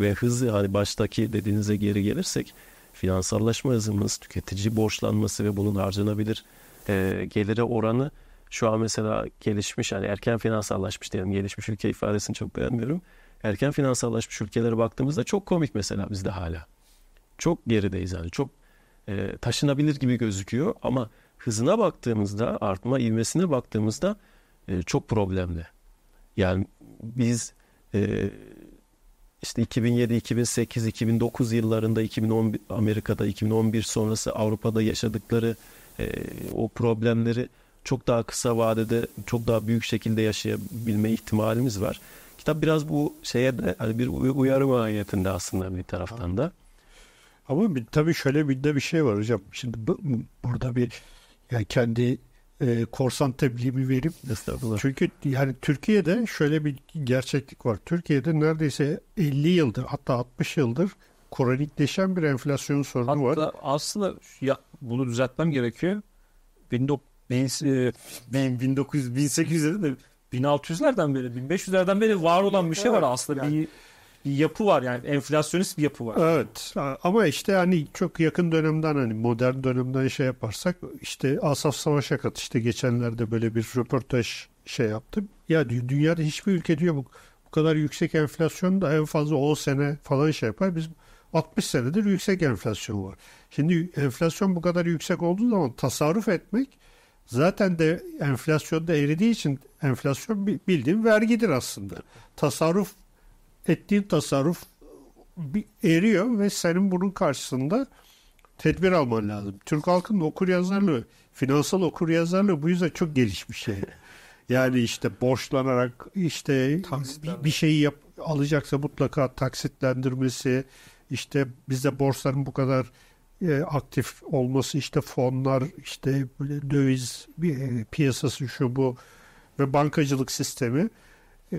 C: ve hızlı hani baştaki dediğinize geri gelirsek finansallaşma hızımız tüketici borçlanması ve bunun harcanabilir e, gelire oranı şu an mesela gelişmiş yani erken finansallaşmış diyelim gelişmiş ülke ifadesini çok beğenmiyorum erken finansallaşmış ülkelere baktığımızda çok komik mesela bizde hala çok gerideyiz yani çok e, taşınabilir gibi gözüküyor ama hızına baktığımızda artma ivmesine baktığımızda e, çok problemli. Yani biz e, işte 2007, 2008, 2009 yıllarında 2010 Amerika'da 2011 sonrası Avrupa'da yaşadıkları e, o problemleri çok daha kısa vadede çok daha büyük şekilde yaşayabilme ihtimalimiz var. Kitap biraz bu şeye de
A: hani bir uyarı mahiyetinde aslında bir taraftan da. Ama bir, tabii şöyle bir de bir şey var hocam. Şimdi bu, burada bir yani kendi e, korsan tebliğimi verip çünkü yani Türkiye'de şöyle bir gerçeklik var. Türkiye'de neredeyse 50 yıldır hatta 60 yıldır kronikleşen bir enflasyon sorunu
B: hatta var. Hatta aslında ya, bunu düzeltmem gerekiyor. 1900 1800'lerde e, de beri 1500'lerden beri var olan bir şey var aslında. Yani, bir bir yapı var yani enflasyonist bir yapı var.
A: Evet ama işte yani çok yakın dönemden hani modern dönemden şey yaparsak işte Asaf Savaş Akat işte geçenlerde böyle bir röportaj şey yaptım. Ya dünyada hiçbir ülke diyor bu, bu kadar yüksek enflasyon da en fazla 10 sene falan şey yapar. Biz 60 senedir yüksek enflasyon var. Şimdi enflasyon bu kadar yüksek olduğu zaman tasarruf etmek zaten de enflasyonda eridiği için enflasyon bildiğim vergidir aslında. Tasarruf ettiğin tasarruf bir eriyor ve senin bunun karşısında tedbir alman lazım. Türk halkının okur yazarlığı, finansal okur yazarlığı bu yüzden çok gelişmiş şey. Yani işte borçlanarak işte bir şeyi yap, alacaksa mutlaka taksitlendirmesi, işte bizde borçların bu kadar e, aktif olması, işte fonlar, işte böyle döviz bir, e, piyasası şu bu ve bankacılık sistemi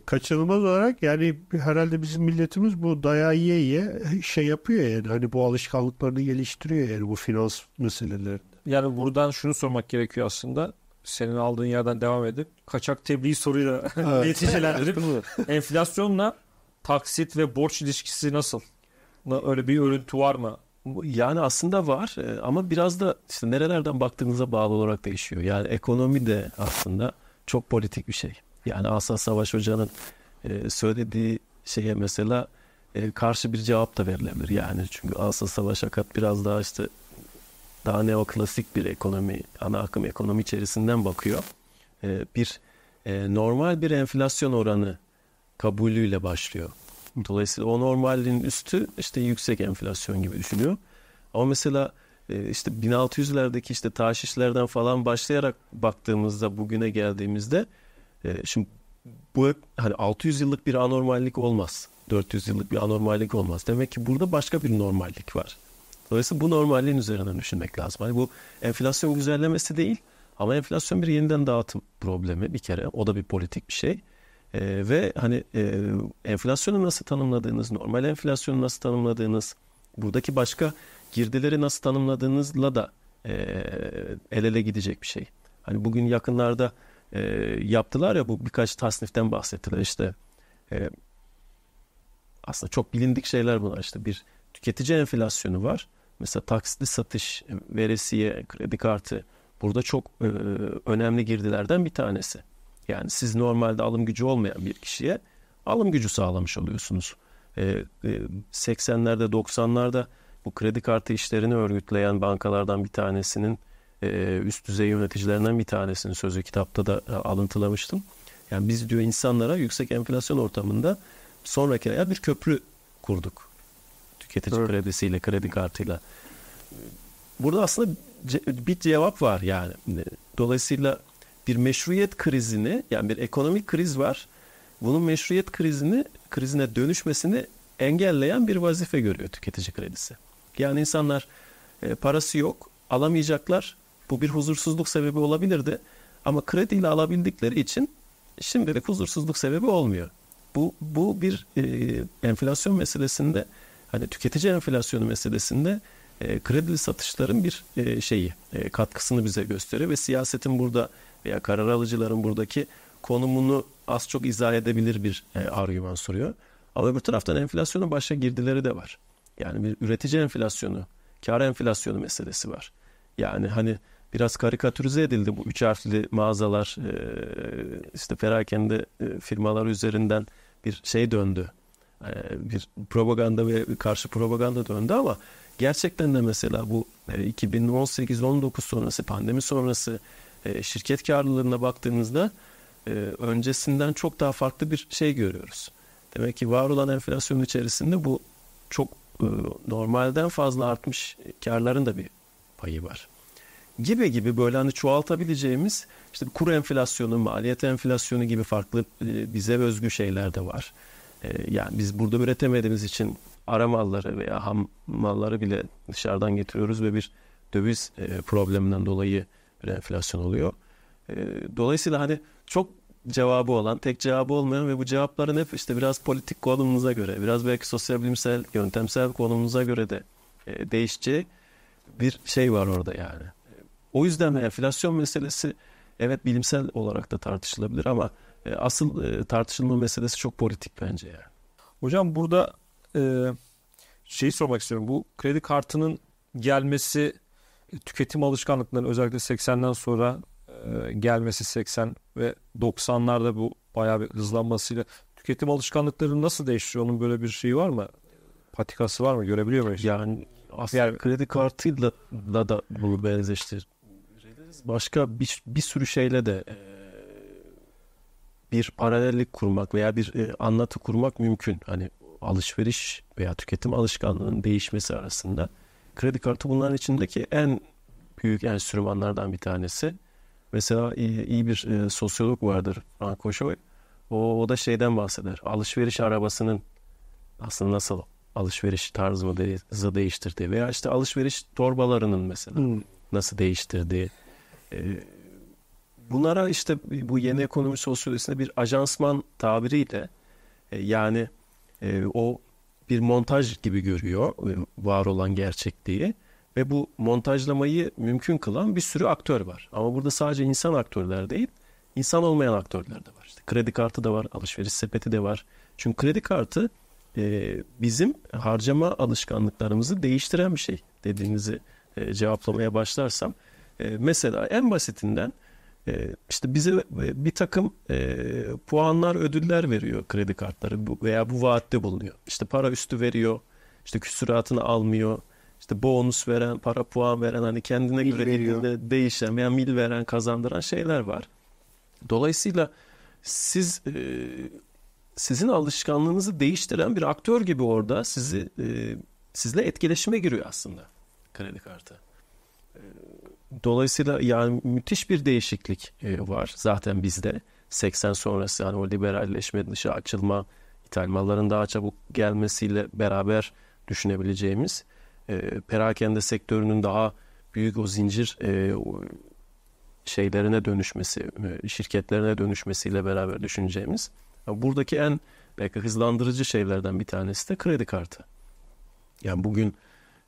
A: kaçınılmaz olarak yani herhalde bizim milletimiz bu dayağı yiye yiye şey yapıyor yani hani bu alışkanlıklarını geliştiriyor yani bu finans meseleleri.
B: Yani buradan şunu sormak gerekiyor aslında senin aldığın yerden devam edip kaçak tebliğ soruyla evet. enflasyonla taksit ve borç ilişkisi nasıl? Öyle bir örüntü var mı? Yani aslında var
C: e, ama biraz da işte nerelerden baktığınıza bağlı olarak değişiyor. Yani ekonomi de aslında çok politik bir şey. Yani Asa Savaş Hoca'nın e, söylediği şeye mesela e, karşı bir cevap da verilebilir. Yani çünkü Asa Savaş Akat biraz daha işte daha neoklasik bir ekonomi, ana akım ekonomi içerisinden bakıyor. E, bir e, normal bir enflasyon oranı kabulüyle başlıyor. Dolayısıyla o normalliğin üstü işte yüksek enflasyon gibi düşünüyor. Ama mesela e, işte 1600'lerdeki işte taşişlerden falan başlayarak baktığımızda bugüne geldiğimizde ee, şimdi bu hani 600 yıllık bir anormallik olmaz. 400 yıllık bir anormallik olmaz. Demek ki burada başka bir normallik var. Dolayısıyla bu normalliğin üzerinden düşünmek lazım. Hani bu enflasyon güzellemesi değil ama enflasyon bir yeniden dağıtım problemi bir kere. O da bir politik bir şey. Ee, ve hani e, enflasyonu nasıl tanımladığınız, normal enflasyonu nasıl tanımladığınız, buradaki başka girdileri nasıl tanımladığınızla da e, el ele gidecek bir şey. Hani bugün yakınlarda e, yaptılar ya bu birkaç tasniften bahsettiler işte. E, aslında çok bilindik şeyler bunlar işte bir tüketici enflasyonu var. Mesela taksitli satış, veresiye, kredi kartı burada çok e, önemli girdilerden bir tanesi. Yani siz normalde alım gücü olmayan bir kişiye alım gücü sağlamış oluyorsunuz. E, e, 80'lerde 90'larda bu kredi kartı işlerini örgütleyen bankalardan bir tanesinin e, üst düzey yöneticilerinden bir tanesinin sözü kitapta da e, alıntılamıştım. Yani biz diyor insanlara yüksek enflasyon ortamında sonraki aya bir köprü kurduk. Tüketici evet. kredisiyle, kredi kartıyla. Burada aslında bir cevap var yani. Dolayısıyla bir meşruiyet krizini yani bir ekonomik kriz var. Bunun meşruiyet krizini krizine dönüşmesini engelleyen bir vazife görüyor tüketici kredisi. Yani insanlar e, parası yok, alamayacaklar. Bu bir huzursuzluk sebebi olabilirdi. Ama krediyle alabildikleri için şimdilik huzursuzluk sebebi olmuyor. Bu, bu bir e, enflasyon meselesinde hani tüketici enflasyonu meselesinde e, kredili satışların bir e, şeyi e, katkısını bize gösteriyor ve siyasetin burada veya karar alıcıların buradaki konumunu az çok izah edebilir bir e, argüman soruyor. Ama öbür taraftan enflasyonun başka girdileri de var. Yani bir üretici enflasyonu, kar enflasyonu meselesi var. Yani hani biraz karikatürize edildi bu üç harfli mağazalar ee, işte perakende e, firmalar üzerinden bir şey döndü. Ee, bir propaganda ve karşı propaganda döndü ama gerçekten de mesela bu 2018-19 e, sonrası pandemi sonrası e, şirket karlılığına baktığımızda öncesinden çok daha farklı bir şey görüyoruz. Demek ki var olan enflasyon içerisinde bu çok normalden fazla artmış karların da bir payı var gibi gibi böyle hani çoğaltabileceğimiz işte kur enflasyonu, maliyet enflasyonu gibi farklı e, bize özgü şeyler de var. E, yani biz burada üretemediğimiz için ara malları veya ham malları bile dışarıdan getiriyoruz ve bir döviz e, probleminden dolayı bir enflasyon oluyor. Dolayısıyla hani çok cevabı olan, tek cevabı olmayan ve bu cevapların hep işte biraz politik konumumuza göre, biraz belki sosyal bilimsel, yöntemsel konumumuza göre de değişeceği bir şey var orada yani. O yüzden enflasyon meselesi evet bilimsel olarak da
B: tartışılabilir ama e, asıl e, tartışılma meselesi çok politik bence ya. Hocam burada e, şeyi sormak istiyorum. Bu kredi kartının gelmesi e, tüketim alışkanlıklarının özellikle 80'den sonra e, gelmesi 80 ve 90'larda bu bayağı bir hızlanmasıyla tüketim alışkanlıkları nasıl değişiyor? Onun böyle bir şeyi var mı? Patikası var mı? Görebiliyor muyuz? Yani aslında yani, kredi kartıyla
C: da, da bunu benzeştir, başka bir, bir sürü şeyle de bir paralellik kurmak veya bir anlatı kurmak mümkün. Hani alışveriş veya tüketim alışkanlığının değişmesi arasında. Kredi kartı bunların içindeki en büyük enstrümanlardan bir tanesi. Mesela iyi, iyi bir e, sosyolog vardır Frank Oşoy. O, o da şeyden bahseder. Alışveriş arabasının aslında nasıl alışveriş tarzımızı değiştirdiği veya işte alışveriş torbalarının mesela hmm. nasıl değiştirdiği ee, bunlara işte bu yeni ekonomi sosyolojisinde bir ajansman tabiriyle e, yani e, o bir montaj gibi görüyor e, var olan gerçekliği ve bu montajlamayı mümkün kılan bir sürü aktör var. Ama burada sadece insan aktörler değil, insan olmayan aktörler de var. İşte kredi kartı da var, alışveriş sepeti de var. Çünkü kredi kartı bizim harcama alışkanlıklarımızı değiştiren bir şey dediğinizi cevaplamaya başlarsam e, mesela en basitinden e, işte bize e, bir takım e, puanlar, ödüller veriyor kredi kartları veya bu vaatte bulunuyor. İşte para üstü veriyor, işte küsuratını almıyor, işte bonus veren, para puan veren hani kendine mil göre veriyor. değişen veya mil veren, kazandıran şeyler var. Dolayısıyla siz e, sizin alışkanlığınızı değiştiren bir aktör gibi orada sizi e, sizle etkileşime giriyor aslında kredi kartı. E, Dolayısıyla yani müthiş bir değişiklik e, var zaten bizde. 80 sonrası yani o liberalleşme, dışa açılma, ithal malların daha çabuk gelmesiyle beraber düşünebileceğimiz e, perakende sektörünün daha büyük o zincir e, şeylerine dönüşmesi, e, şirketlerine dönüşmesiyle beraber düşüneceğimiz. Buradaki en belki hızlandırıcı şeylerden bir tanesi de kredi kartı. Yani bugün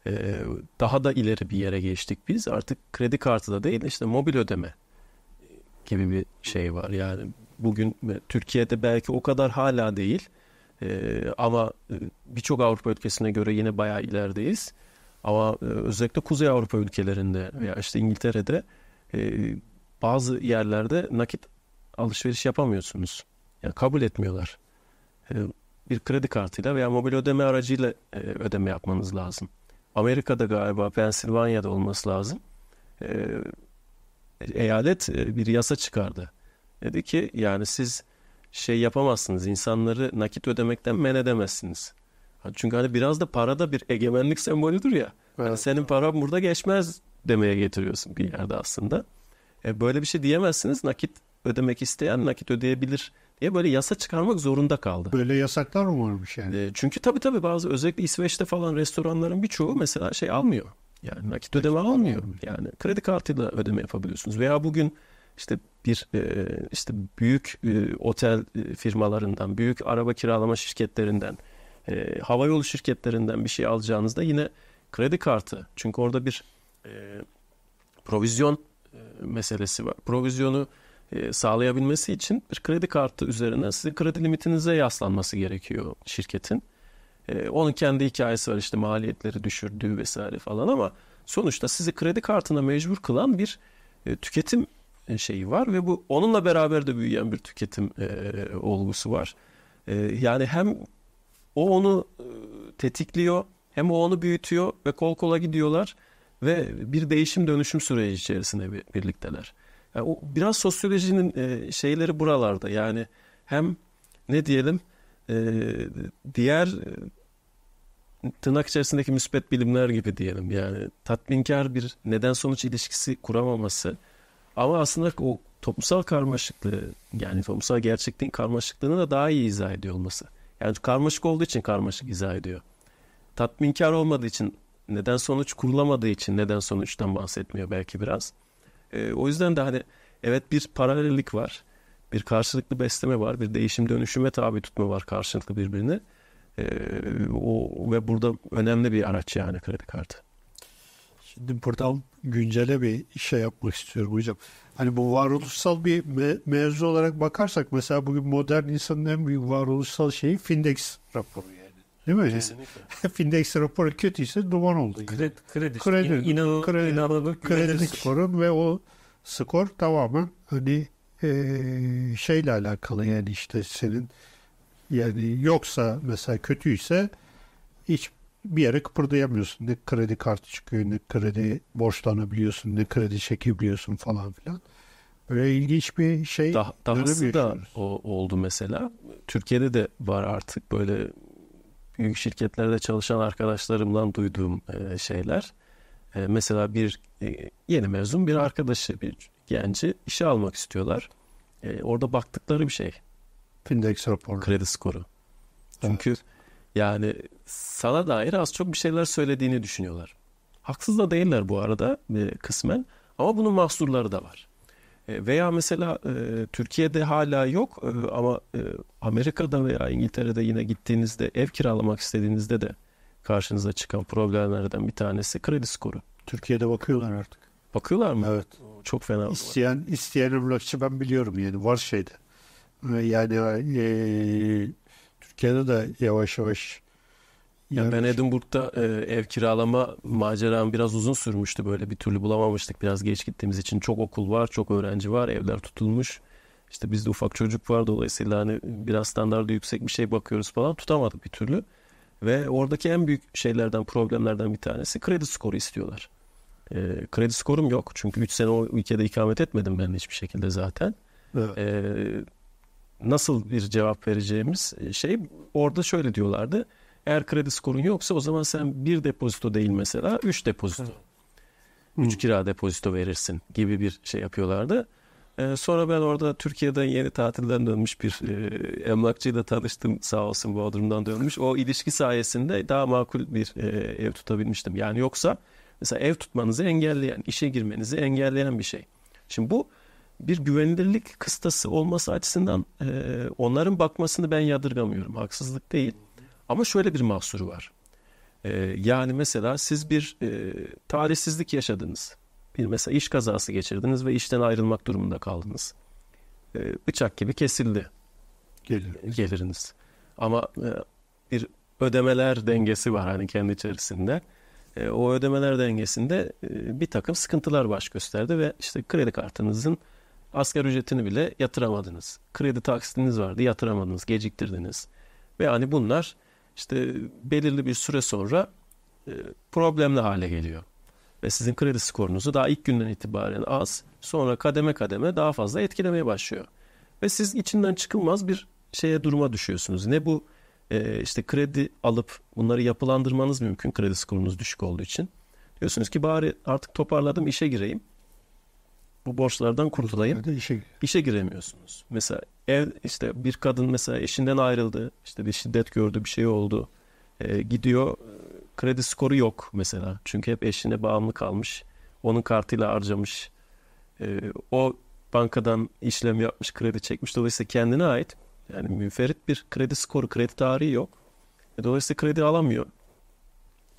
C: ee, daha da ileri bir yere geçtik biz. Artık kredi kartı da değil işte mobil ödeme gibi bir şey var. Yani bugün e, Türkiye'de belki o kadar hala değil. Ee, ama e, birçok Avrupa ülkesine göre yine bayağı ilerideyiz. Ama e, özellikle Kuzey Avrupa ülkelerinde veya işte İngiltere'de bazı yerlerde nakit alışveriş yapamıyorsunuz. Yani kabul etmiyorlar. bir kredi kartıyla veya mobil ödeme aracıyla ödeme yapmanız lazım. Amerika'da galiba Pensilvanya'da olması lazım. Ee, e, eyalet bir yasa çıkardı. Dedi ki yani siz şey yapamazsınız. insanları nakit ödemekten men edemezsiniz. Çünkü hani biraz da para da bir egemenlik sembolüdür ya. Hani evet. Yani senin para burada geçmez demeye getiriyorsun bir yerde aslında. E böyle bir şey diyemezsiniz. Nakit ödemek isteyen nakit ödeyebilir diye böyle yasa çıkarmak zorunda kaldı.
A: Böyle yasaklar
C: mı varmış yani? E, çünkü tabii tabii bazı özellikle İsveç'te falan restoranların birçoğu mesela şey almıyor. Yani nakit ödeme almıyor. Yani kredi kartıyla ödeme yapabiliyorsunuz. Veya bugün işte bir e, işte büyük e, otel e, firmalarından, büyük araba kiralama şirketlerinden, havayolu şirketlerinden bir şey alacağınızda yine kredi kartı. Çünkü orada bir provizyon meselesi var. Provizyonu e, sağlayabilmesi için bir kredi kartı üzerine sizin kredi limitinize yaslanması gerekiyor şirketin. E, onun kendi hikayesi var işte maliyetleri düşürdüğü vesaire falan ama sonuçta sizi kredi kartına mecbur kılan bir e, tüketim şeyi var ve bu onunla beraber de büyüyen bir tüketim olgusu var. Yani hem o onu tetikliyor hem o onu büyütüyor ve kol kola gidiyorlar ve bir değişim dönüşüm süreci içerisinde birlikteler. E, o biraz sosyolojinin e, şeyleri buralarda. Yani hem ne diyelim e, diğer e, tırnak içerisindeki müspet bilimler gibi diyelim. Yani tatminkar bir neden sonuç ilişkisi kuramaması. Ama aslında o toplumsal karmaşıklığı yani toplumsal gerçekliğin karmaşıklığını da daha iyi izah ediyor olması. Yani karmaşık olduğu için karmaşık izah ediyor. Tatminkar olmadığı için neden sonuç kurulamadığı için neden sonuçtan bahsetmiyor belki biraz. E, o yüzden de hani evet bir paralellik var. Bir karşılıklı besleme var. Bir değişim dönüşüme tabi tutma var karşılıklı birbirine. E, o Ve burada önemli bir araç yani kredi kartı.
A: Şimdi buradan güncele bir şey yapmak istiyorum hocam. Hani bu varoluşsal bir me- mevzu olarak bakarsak mesela bugün modern insanın en büyük varoluşsal şeyi Findex raporu Değil mi? Kesinlikle. Filmde ekstra para kötüyse duman oldu. Kredi,
B: kredi, kredi, inanılır,
A: kredi, inanılır, kredi skorun ve o skor tamamen hani e, şeyle alakalı yani işte senin yani yoksa mesela kötüyse hiç bir yere kıpırdayamıyorsun. Ne kredi kartı çıkıyor, ne kredi borçlanabiliyorsun, ne kredi çekebiliyorsun falan filan. Böyle ilginç bir şey. Daha, dahası da
C: o, oldu mesela. Türkiye'de de var artık böyle büyük şirketlerde çalışan arkadaşlarımdan duyduğum şeyler. mesela bir yeni mezun bir arkadaşı, bir genci işe almak istiyorlar. orada baktıkları bir şey. Findex raporu. Kredi skoru. Çünkü evet. yani sana dair az çok bir şeyler söylediğini düşünüyorlar. Haksız da değiller bu arada kısmen ama bunun mahsurları da var. E, veya mesela e, Türkiye'de hala yok e, ama Amerika'da veya İngiltere'de yine gittiğinizde ev kiralamak istediğinizde de karşınıza çıkan problemlerden bir tanesi kredi skoru. Türkiye'de bakıyorlar
A: artık. Bakıyorlar mı? Evet. Çok fena. İsteyen, var. isteyen emlakçı ben biliyorum yani var şeyde. Yani e, Türkiye'de de yavaş yavaş ya
C: ben Edinburgh'da e, ev kiralama maceram biraz uzun sürmüştü böyle bir türlü bulamamıştık biraz geç gittiğimiz için çok okul var çok öğrenci var evler tutulmuş işte bizde ufak çocuk var dolayısıyla hani biraz standarda yüksek bir şey bakıyoruz falan tutamadık bir türlü ve oradaki en büyük şeylerden problemlerden bir tanesi kredi skoru istiyorlar. E, kredi skorum yok çünkü 3 sene o ülkede ikamet etmedim ben hiçbir şekilde zaten. Evet. E, nasıl bir cevap vereceğimiz e, şey orada şöyle diyorlardı eğer kredi skorun yoksa o zaman sen bir depozito değil mesela üç depozito. Üç kira depozito verirsin gibi bir şey yapıyorlardı. Ee, sonra ben orada Türkiye'den yeni tatilden dönmüş bir e, emlakçıyla tanıştım sağ olsun Bodrum'dan dönmüş. O ilişki sayesinde daha makul bir e, ev tutabilmiştim. Yani yoksa mesela ev tutmanızı engelleyen, işe girmenizi engelleyen bir şey. Şimdi bu bir güvenilirlik kıstası olması açısından e, onların bakmasını ben yadırgamıyorum. Haksızlık değil. Ama şöyle bir mahsuru var. Ee, yani mesela siz bir e, tarihsizlik yaşadınız. Bir mesela iş kazası geçirdiniz ve işten ayrılmak durumunda kaldınız. Ee, bıçak gibi kesildi. Gelir. E, geliriniz. Ama e, bir ödemeler dengesi var hani kendi içerisinde. E, o ödemeler dengesinde e, bir takım sıkıntılar baş gösterdi ve işte kredi kartınızın asgari ücretini bile yatıramadınız. Kredi taksitiniz vardı yatıramadınız, geciktirdiniz. Ve hani bunlar işte belirli bir süre sonra e, problemli hale geliyor. Ve sizin kredi skorunuzu daha ilk günden itibaren az, sonra kademe kademe daha fazla etkilemeye başlıyor. Ve siz içinden çıkılmaz bir şeye duruma düşüyorsunuz. Ne bu e, işte kredi alıp bunları yapılandırmanız mümkün kredi skorunuz düşük olduğu için. Diyorsunuz ki bari artık toparladım işe gireyim bu borçlardan kurtulayım. Evet, işe. işe giremiyorsunuz. Mesela ev işte bir kadın mesela eşinden ayrıldı. işte bir şiddet gördü bir şey oldu. E, gidiyor kredi skoru yok mesela. Çünkü hep eşine bağımlı kalmış. Onun kartıyla harcamış. E, o bankadan işlem yapmış kredi çekmiş. Dolayısıyla kendine ait yani müferit bir kredi skoru kredi tarihi yok. E, dolayısıyla kredi alamıyor.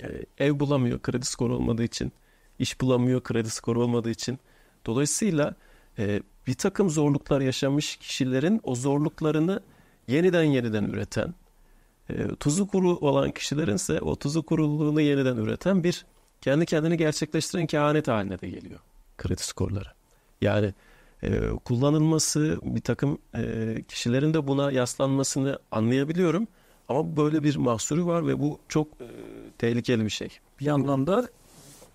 C: E, ev bulamıyor kredi skoru olmadığı için. İş bulamıyor kredi skoru olmadığı için. Dolayısıyla e, bir takım zorluklar yaşamış kişilerin o zorluklarını yeniden yeniden üreten, e, tuzu kuru olan kişilerin ise o tuzu kuruluğunu yeniden üreten bir kendi kendini gerçekleştiren kehanet haline de geliyor kredi skorları. Yani e, kullanılması bir takım e, kişilerin de buna yaslanmasını anlayabiliyorum. Ama böyle bir mahsuru var
B: ve bu çok e, tehlikeli bir şey. Bir yandan da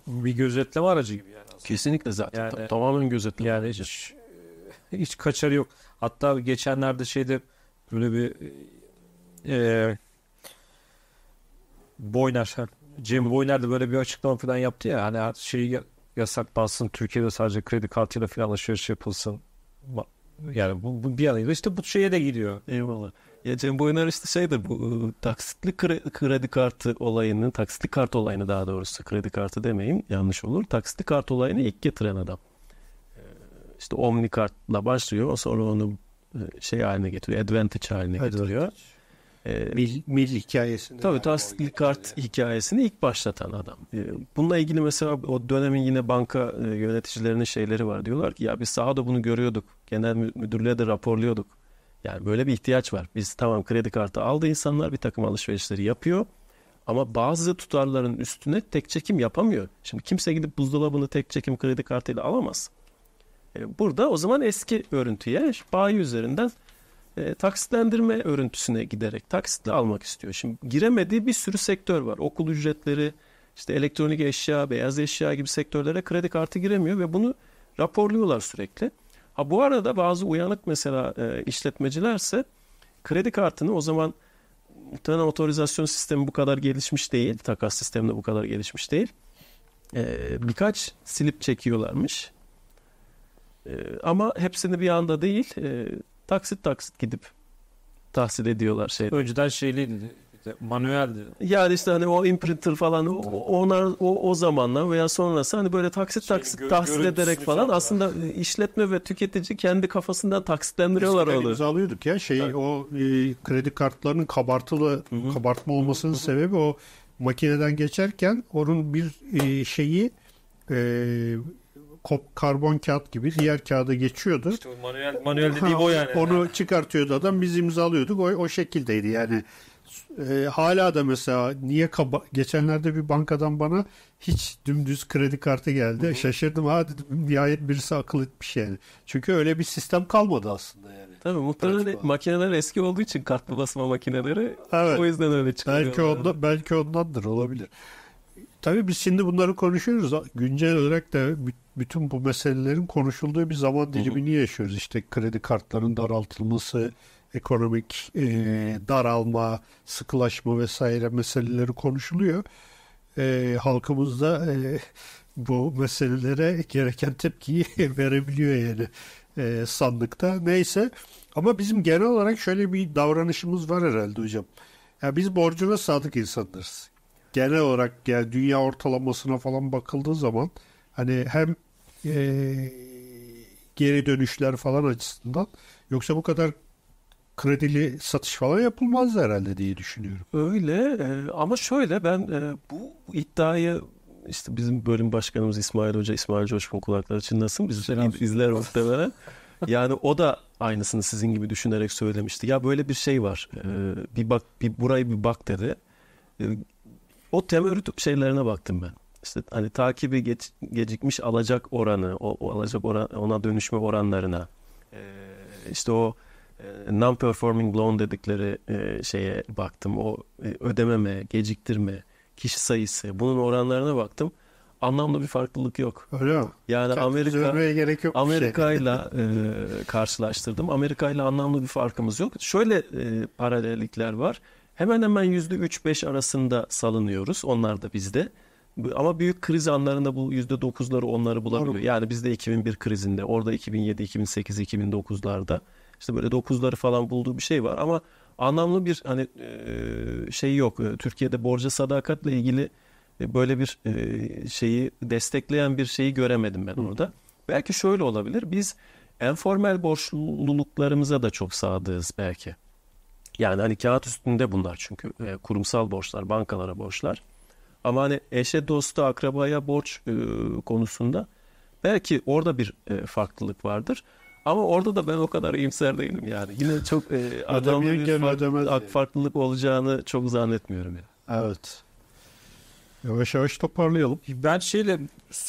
B: bir gözetleme aracı gibi yani. Kesinlikle zaten yani, Ta- tamamen gözetleme. Yani hiç, e, hiç kaçarı yok. Hatta geçenlerde şeyde böyle bir e, Boyner Cem Boyner de böyle bir açıklama falan yaptı ya hani şeyi yasaklansın Türkiye'de sadece kredi kartıyla falan alışveriş yapılsın yani bu, bu bir yanıyla İşte bu şeye de gidiyor. Eyvallah. Ya Cem Boyner işte şeydir bu ıı, taksitli kredi,
C: kartı olayını, taksitli kart olayını daha doğrusu kredi kartı demeyeyim yanlış olur. Taksitli kart olayını ilk getiren adam. Ee, işte Omni kartla başlıyor sonra onu ıı, şey haline getiriyor, advantage haline getiriyor. E, mil, mil hikayesini. Tabii Tastikli Kart hikayesini ilk başlatan adam. E, bununla ilgili mesela o dönemin yine banka e, yöneticilerinin şeyleri var. Diyorlar ki ya biz sahada bunu görüyorduk. Genel müdürlüğe de raporluyorduk. Yani böyle bir ihtiyaç var. Biz tamam kredi kartı aldı insanlar bir takım alışverişleri yapıyor. Ama bazı tutarların üstüne tek çekim yapamıyor. Şimdi kimse gidip buzdolabını tek çekim kredi kartıyla alamaz. E, burada o zaman eski örüntüye bayi üzerinden e, taksitlendirme örüntüsüne giderek taksitle almak istiyor. Şimdi giremediği bir sürü sektör var. Okul ücretleri, işte elektronik eşya, beyaz eşya gibi sektörlere kredi kartı giremiyor ve bunu raporluyorlar sürekli. Ha bu arada bazı uyanık mesela e, işletmecilerse kredi kartını o zaman muhtemelen otorizasyon sistemi bu kadar gelişmiş değil. Takas sistemi de bu kadar gelişmiş değil. E, birkaç silip çekiyorlarmış. E, ama hepsini bir anda değil. E, taksit taksit gidip tahsil ediyorlar şey. Önceden şeyliydi manueldi. Yani işte hani o imprinter falan o, onlar o, o zamanlar veya sonrası hani böyle taksit şey, taksit gö- tahsil ederek falan,
A: falan aslında e, işletme ve tüketici kendi kafasından taksitlendiriyorlar onu. Biz alıyorduk ya şey evet. o e, kredi kartlarının kabartılı Hı-hı. kabartma olmasının Hı-hı. sebebi o makineden geçerken onun bir e, şeyi e, kop, karbon kağıt gibi diğer kağıda geçiyordu. İşte o manuel, manuel dediğim o yani. Onu çıkartıyordu adam biz imzalıyorduk o, o şekildeydi yani. E, hala da mesela niye kaba geçenlerde bir bankadan bana hiç dümdüz kredi kartı geldi. Hı-hı. Şaşırdım ha dedim nihayet birisi akıl etmiş yani. Çünkü öyle bir sistem kalmadı aslında yani.
C: Tabii muhtemelen Pratik makineler eski olduğu için kartlı basma makineleri
A: evet. o yüzden öyle çıkıyor. Belki, onda, belki ondandır olabilir. Tabii biz şimdi bunları konuşuyoruz. Güncel olarak da bütün bu meselelerin konuşulduğu bir zaman dilimini yaşıyoruz. İşte kredi kartlarının daraltılması, ekonomik e, daralma, sıkılaşma vesaire meseleleri konuşuluyor. E, halkımız da e, bu meselelere gereken tepkiyi verebiliyor yani e, sandıkta. Neyse ama bizim genel olarak şöyle bir davranışımız var herhalde hocam. Ya biz borcuna sadık insanlarız genel olarak yani dünya ortalamasına falan bakıldığı zaman hani hem e, geri dönüşler falan açısından yoksa bu kadar kredili satış falan yapılmaz herhalde diye düşünüyorum.
C: Öyle e, ama şöyle ben e, bu iddiayı
A: işte bizim bölüm başkanımız İsmail Hoca,
C: İsmail Coşkun kulakları çınlasın. Biz Selam. izler muhtemelen. yani o da aynısını sizin gibi düşünerek söylemişti. Ya böyle bir şey var. Ee, bir bak, bir burayı bir bak dedi o temel rütüp şeylerine baktım ben. İşte hani takibi geç, gecikmiş alacak oranı, o, o alacak oran, ona dönüşme oranlarına, ee, işte o non-performing loan dedikleri e, şeye baktım. O e, ödememe, geciktirme, kişi sayısı bunun oranlarına baktım. Anlamda bir farklılık yok. Öyle mi? Yani Amerika gerek yok Amerika ile şey. karşılaştırdım. Amerika ile anlamlı bir farkımız yok. Şöyle e, paralellikler var hemen hemen yüzde %3-5 arasında salınıyoruz. Onlar da bizde. Ama büyük kriz anlarında bu yüzde %9'ları onları bulabiliyor. Doğru. Yani bizde 2001 krizinde, orada 2007, 2008, 2009'larda işte böyle 9'ları falan bulduğu bir şey var ama anlamlı bir hani e, şey yok. E, Türkiye'de borca sadakatle ilgili e, böyle bir şeyi destekleyen bir şeyi göremedim ben Hı. orada. Belki şöyle olabilir. Biz enformel borçluluklarımıza da çok sadığız belki. Yani hani kağıt üstünde bunlar çünkü e, kurumsal borçlar, bankalara borçlar. Ama hani eşe, dosta, akrabaya borç e, konusunda belki orada bir e, farklılık vardır. Ama orada da ben o kadar iyimser değilim yani. Yine çok e, adamlı bir fark, yani. farklılık olacağını çok zannetmiyorum yani.
B: Evet. Yavaş yavaş toparlayalım. Ben şeyle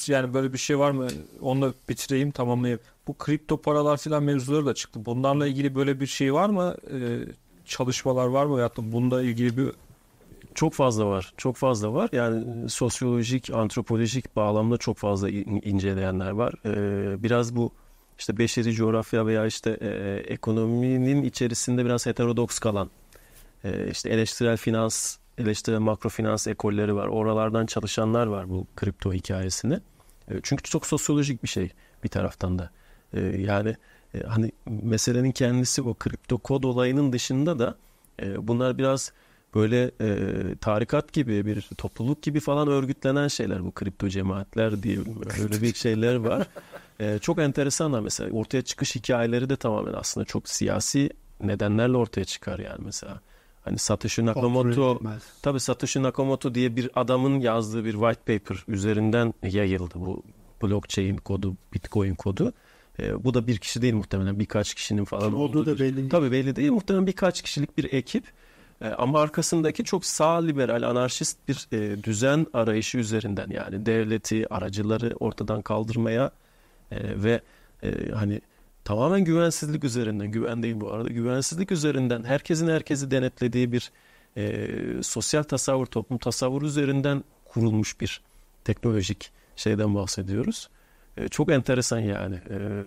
B: yani böyle bir şey var mı onu bitireyim tamamlayayım. Bu kripto paralar filan mevzuları da çıktı. Bunlarla ilgili böyle bir şey var mı? Ee, çalışmalar var mı hayatta bununla ilgili bir çok
C: fazla var. Çok fazla var. Yani e, sosyolojik, antropolojik bağlamda çok fazla inceleyenler var. E, biraz bu işte beşeri coğrafya veya işte e, ekonominin içerisinde biraz heterodoks kalan işte eleştirel finans, eleştirel makrofinans ekolleri var. Oralardan çalışanlar var bu kripto hikayesini. çünkü çok sosyolojik bir şey bir taraftan da. yani e, hani meselenin kendisi o kripto kod olayının dışında da e, bunlar biraz böyle e, tarikat gibi bir topluluk gibi falan örgütlenen şeyler bu kripto cemaatler diye böyle bir şeyler var. e, çok da mesela ortaya çıkış hikayeleri de tamamen aslında çok siyasi nedenlerle ortaya çıkar yani mesela. Hani Satoshi Nakamoto tabi Satoshi Nakamoto diye bir adamın yazdığı bir white paper üzerinden yayıldı bu blockchain kodu, bitcoin kodu. E, bu da bir kişi değil muhtemelen birkaç kişinin falan Kim olduğu, da belli. Tabii belli değil muhtemelen birkaç kişilik bir ekip. E, ama arkasındaki çok sağ liberal anarşist bir e, düzen arayışı üzerinden yani devleti, aracıları ortadan kaldırmaya e, ve e, hani tamamen güvensizlik üzerinden, güven değil bu arada, güvensizlik üzerinden herkesin herkesi denetlediği bir e, sosyal tasavvur, toplum tasavvuru üzerinden kurulmuş bir teknolojik şeyden bahsediyoruz. Ee, çok enteresan yani. Ee,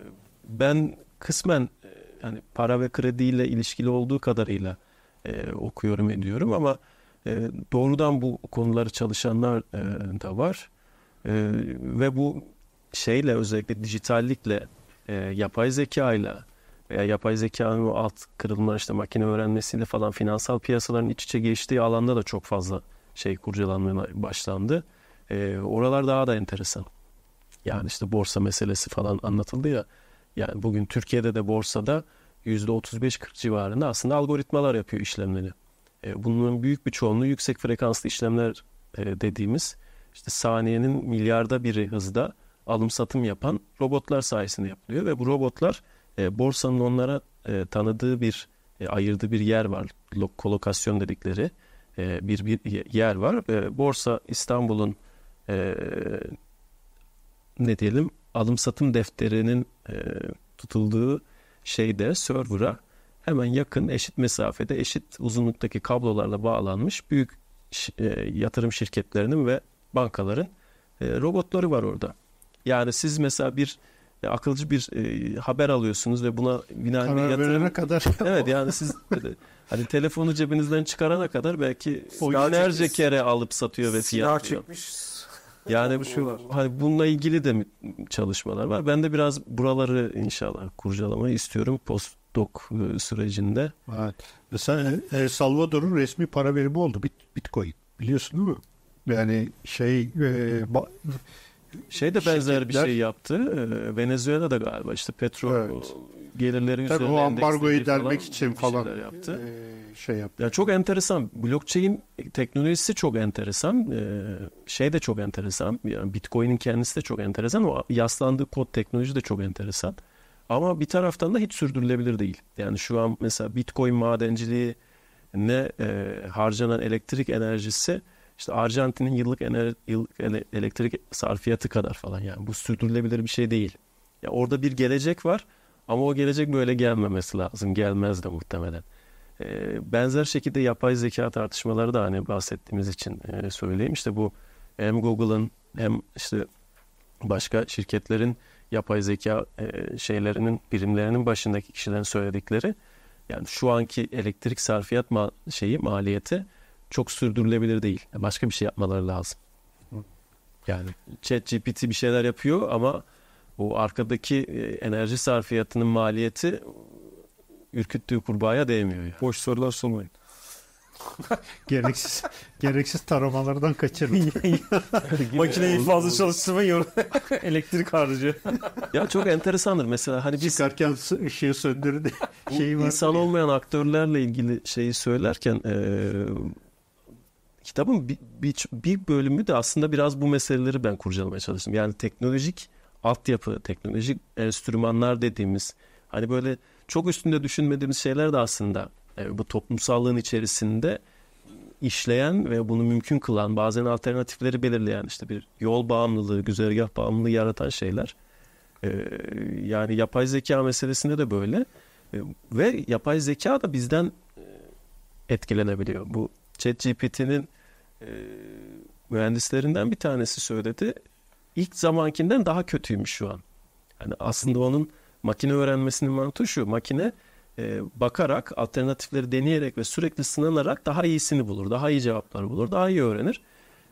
C: ben kısmen e, yani para ve krediyle ilişkili olduğu kadarıyla e, okuyorum ediyorum ama e, doğrudan bu konuları çalışanlar da var. ve bu şeyle özellikle dijitallikle yapay zeka ile veya yapay zekanın o alt kırılımlar işte makine öğrenmesiyle falan finansal piyasaların iç içe geçtiği alanda da çok fazla şey kurcalanmaya başlandı. E, oralar daha da enteresan. Yani işte borsa meselesi falan anlatıldı ya. Yani bugün Türkiye'de de borsada %35-40 civarında aslında algoritmalar yapıyor işlemleri. E, bunların büyük bir çoğunluğu yüksek frekanslı işlemler e, dediğimiz işte saniyenin milyarda biri hızda alım satım yapan robotlar sayesinde yapılıyor ve bu robotlar e, borsanın onlara e, tanıdığı bir e, ayırdığı bir yer var. Kolokasyon dedikleri e, bir bir yer var. E, Borsa İstanbul'un e, ne diyelim alım satım defterinin e, tutulduğu şeyde server'a hemen yakın eşit mesafede eşit uzunluktaki kablolarla bağlanmış büyük e, yatırım şirketlerinin ve bankaların e, robotları var orada. Yani siz mesela bir e, akılcı bir e, haber alıyorsunuz ve buna binaen Karar yatırım... kadar. evet yani siz hani telefonu cebinizden çıkarana kadar belki binlerce kere alıp satıyor ve fiyat Silah çekmiş. Yani bu şu hani bununla ilgili de çalışmalar var. Ben de biraz buraları inşallah kurcalamayı istiyorum postdoc e,
A: sürecinde. Evet. Mesela El Salvador'un resmi para verimi oldu Bitcoin. Biliyorsun değil mi? Yani şey e, ba- şey de benzer şirketler... bir
C: şey yaptı. E, Venezuela'da galiba işte petrol evet. gelirleri Tabii üzerine o ambargoyu
A: delmek için falan yaptı. E,
C: şey yaptı. Ya çok enteresan. Blockchain teknolojisi çok enteresan. Ee, şey de çok enteresan. Yani Bitcoin'in kendisi de çok enteresan. O yaslandığı kod teknoloji de çok enteresan. Ama bir taraftan da hiç sürdürülebilir değil. Yani şu an mesela Bitcoin madenciliği ne e, harcanan elektrik enerjisi işte Arjantin'in yıllık, ener, yıllık ele, elektrik sarfiyatı kadar falan yani bu sürdürülebilir bir şey değil. Ya orada bir gelecek var ama o gelecek böyle gelmemesi lazım. Gelmez de muhtemelen. Ee, benzer şekilde yapay zeka tartışmaları da hani bahsettiğimiz için e, söyleyeyim. İşte bu hem Google'ın hem işte başka şirketlerin yapay zeka e, şeylerinin birimlerinin başındaki kişilerin söyledikleri yani şu anki elektrik sarfiyat ma şeyi maliyeti çok sürdürülebilir değil. Başka bir şey yapmaları lazım. Yani ChatGPT bir şeyler yapıyor ama o arkadaki e, enerji sarfiyatının maliyeti
B: ürküttüğü kurbağaya değmiyor. ya Boş sorular sormayın.
A: gereksiz gereksiz taramalardan kaçırın. Makineyi fazla
B: çalıştırmayın. Elektrik
C: harcı. ya çok enteresandır mesela hani biz çıkarken ışığı söndürdü. şeyi var. İnsan olmayan aktörlerle ilgili şeyi söylerken e, kitabın bir, bir, bir bölümü de aslında biraz bu meseleleri ben kurcalamaya çalıştım. Yani teknolojik altyapı, teknolojik enstrümanlar dediğimiz hani böyle çok üstünde düşünmediğimiz şeyler de aslında e, bu toplumsallığın içerisinde işleyen ve bunu mümkün kılan bazen alternatifleri belirleyen işte bir yol bağımlılığı, güzergah bağımlılığı yaratan şeyler. E, yani yapay zeka meselesinde de böyle. E, ve yapay zeka da bizden etkilenebiliyor. Bu ChatGPT'nin mühendislerinden bir tanesi söyledi. İlk zamankinden daha kötüymüş şu an. Yani aslında onun Makine öğrenmesinin mantığı şu. Makine e, bakarak, alternatifleri deneyerek ve sürekli sınanarak daha iyisini bulur. Daha iyi cevapları bulur. Daha iyi öğrenir.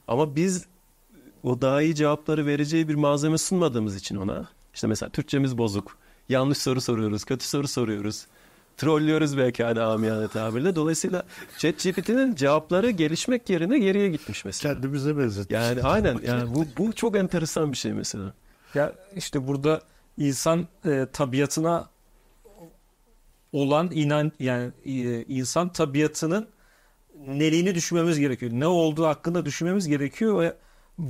C: Ama biz o daha iyi cevapları vereceği bir malzeme sunmadığımız için ona işte mesela Türkçemiz bozuk. Yanlış soru soruyoruz. Kötü soru soruyoruz trollüyoruz belki hani amiyane tabirle. Dolayısıyla ChatGPT'nin cevapları gelişmek yerine geriye gitmiş mesela. Kendimize benzetmiş. Yani aynen yani bu, bu çok enteresan bir şey mesela. Ya
B: işte burada insan e, tabiatına olan inan yani e, insan tabiatının neliğini düşünmemiz gerekiyor. Ne olduğu hakkında düşünmemiz gerekiyor ve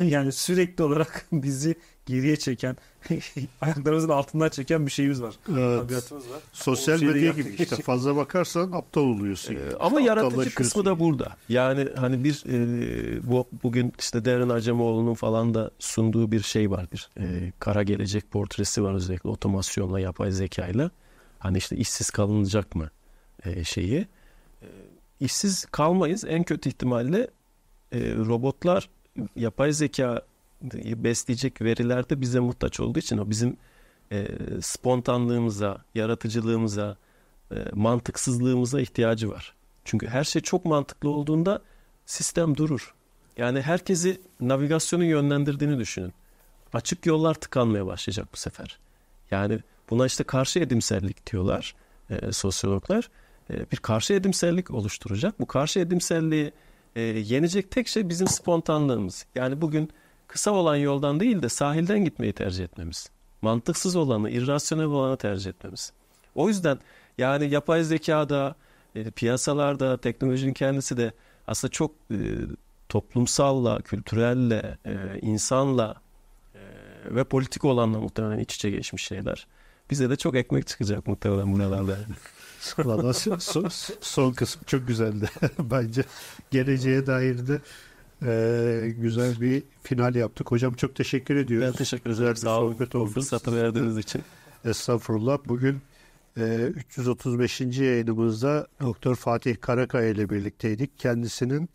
B: yani sürekli olarak bizi geriye çeken, ayaklarımızın altından çeken bir şeyimiz var. Evet. var. Sosyal medya gibi işte
A: fazla bakarsan aptal oluyorsun. Ee,
B: ama yaratıcı kısmı
C: da burada. Yani hani bir e, bu bugün işte Derin Acemoğlu'nun falan da sunduğu bir şey var. Bir e, kara gelecek portresi var özellikle otomasyonla, yapay zekayla. Hani işte işsiz kalınacak mı e, şeyi. E, işsiz kalmayız. En kötü ihtimalle e, robotlar yapay zeka besleyecek verilerde bize muhtaç olduğu için o bizim e, spontanlığımıza, yaratıcılığımıza, e, mantıksızlığımıza ihtiyacı var. Çünkü her şey çok mantıklı olduğunda sistem durur. Yani herkesi navigasyonu yönlendirdiğini düşünün. Açık yollar tıkanmaya başlayacak bu sefer. Yani buna işte karşı edimsellik diyorlar e, sosyologlar. E, bir karşı edimsellik oluşturacak. Bu karşı edimselliği e, yenecek tek şey bizim spontanlığımız. Yani bugün kısa olan yoldan değil de sahilden gitmeyi tercih etmemiz. Mantıksız olanı, irrasyonel olanı tercih etmemiz. O yüzden yani yapay zekada, e, piyasalarda, teknolojinin kendisi de aslında çok e, toplumsalla, kültürelle, e, insanla e, ve politik olanla muhtemelen iç içe geçmiş şeyler. Bize de çok ekmek çıkacak muhtemelen buralarda.
A: Valla son, son kısım çok güzeldi bence. Geleceğe dair de e, güzel bir final yaptık. Hocam çok teşekkür ediyoruz. Ben teşekkür ederim. Sağ olun. Fırsatı verdiğiniz için. Estağfurullah. Bugün e, 335. yayınımızda Doktor Fatih Karakaya ile birlikteydik. Kendisinin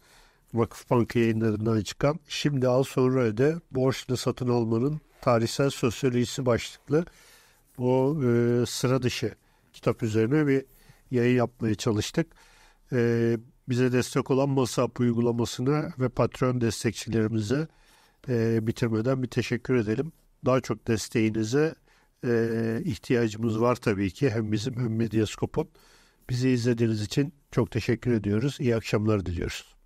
A: Vakıfbank yayınlarından çıkan Şimdi Al Sonra Öde Borçlu Satın Almanın Tarihsel Sosyolojisi başlıklı o e, sıra dışı kitap üzerine bir yayın yapmaya çalıştık. E, bize destek olan MASAP uygulamasını ve Patreon destekçilerimize e, bitirmeden bir teşekkür edelim. Daha çok desteğinize e, ihtiyacımız var tabii ki hem bizim hem Medyaskop'un.
B: Bizi izlediğiniz için çok teşekkür ediyoruz. İyi akşamlar diliyoruz.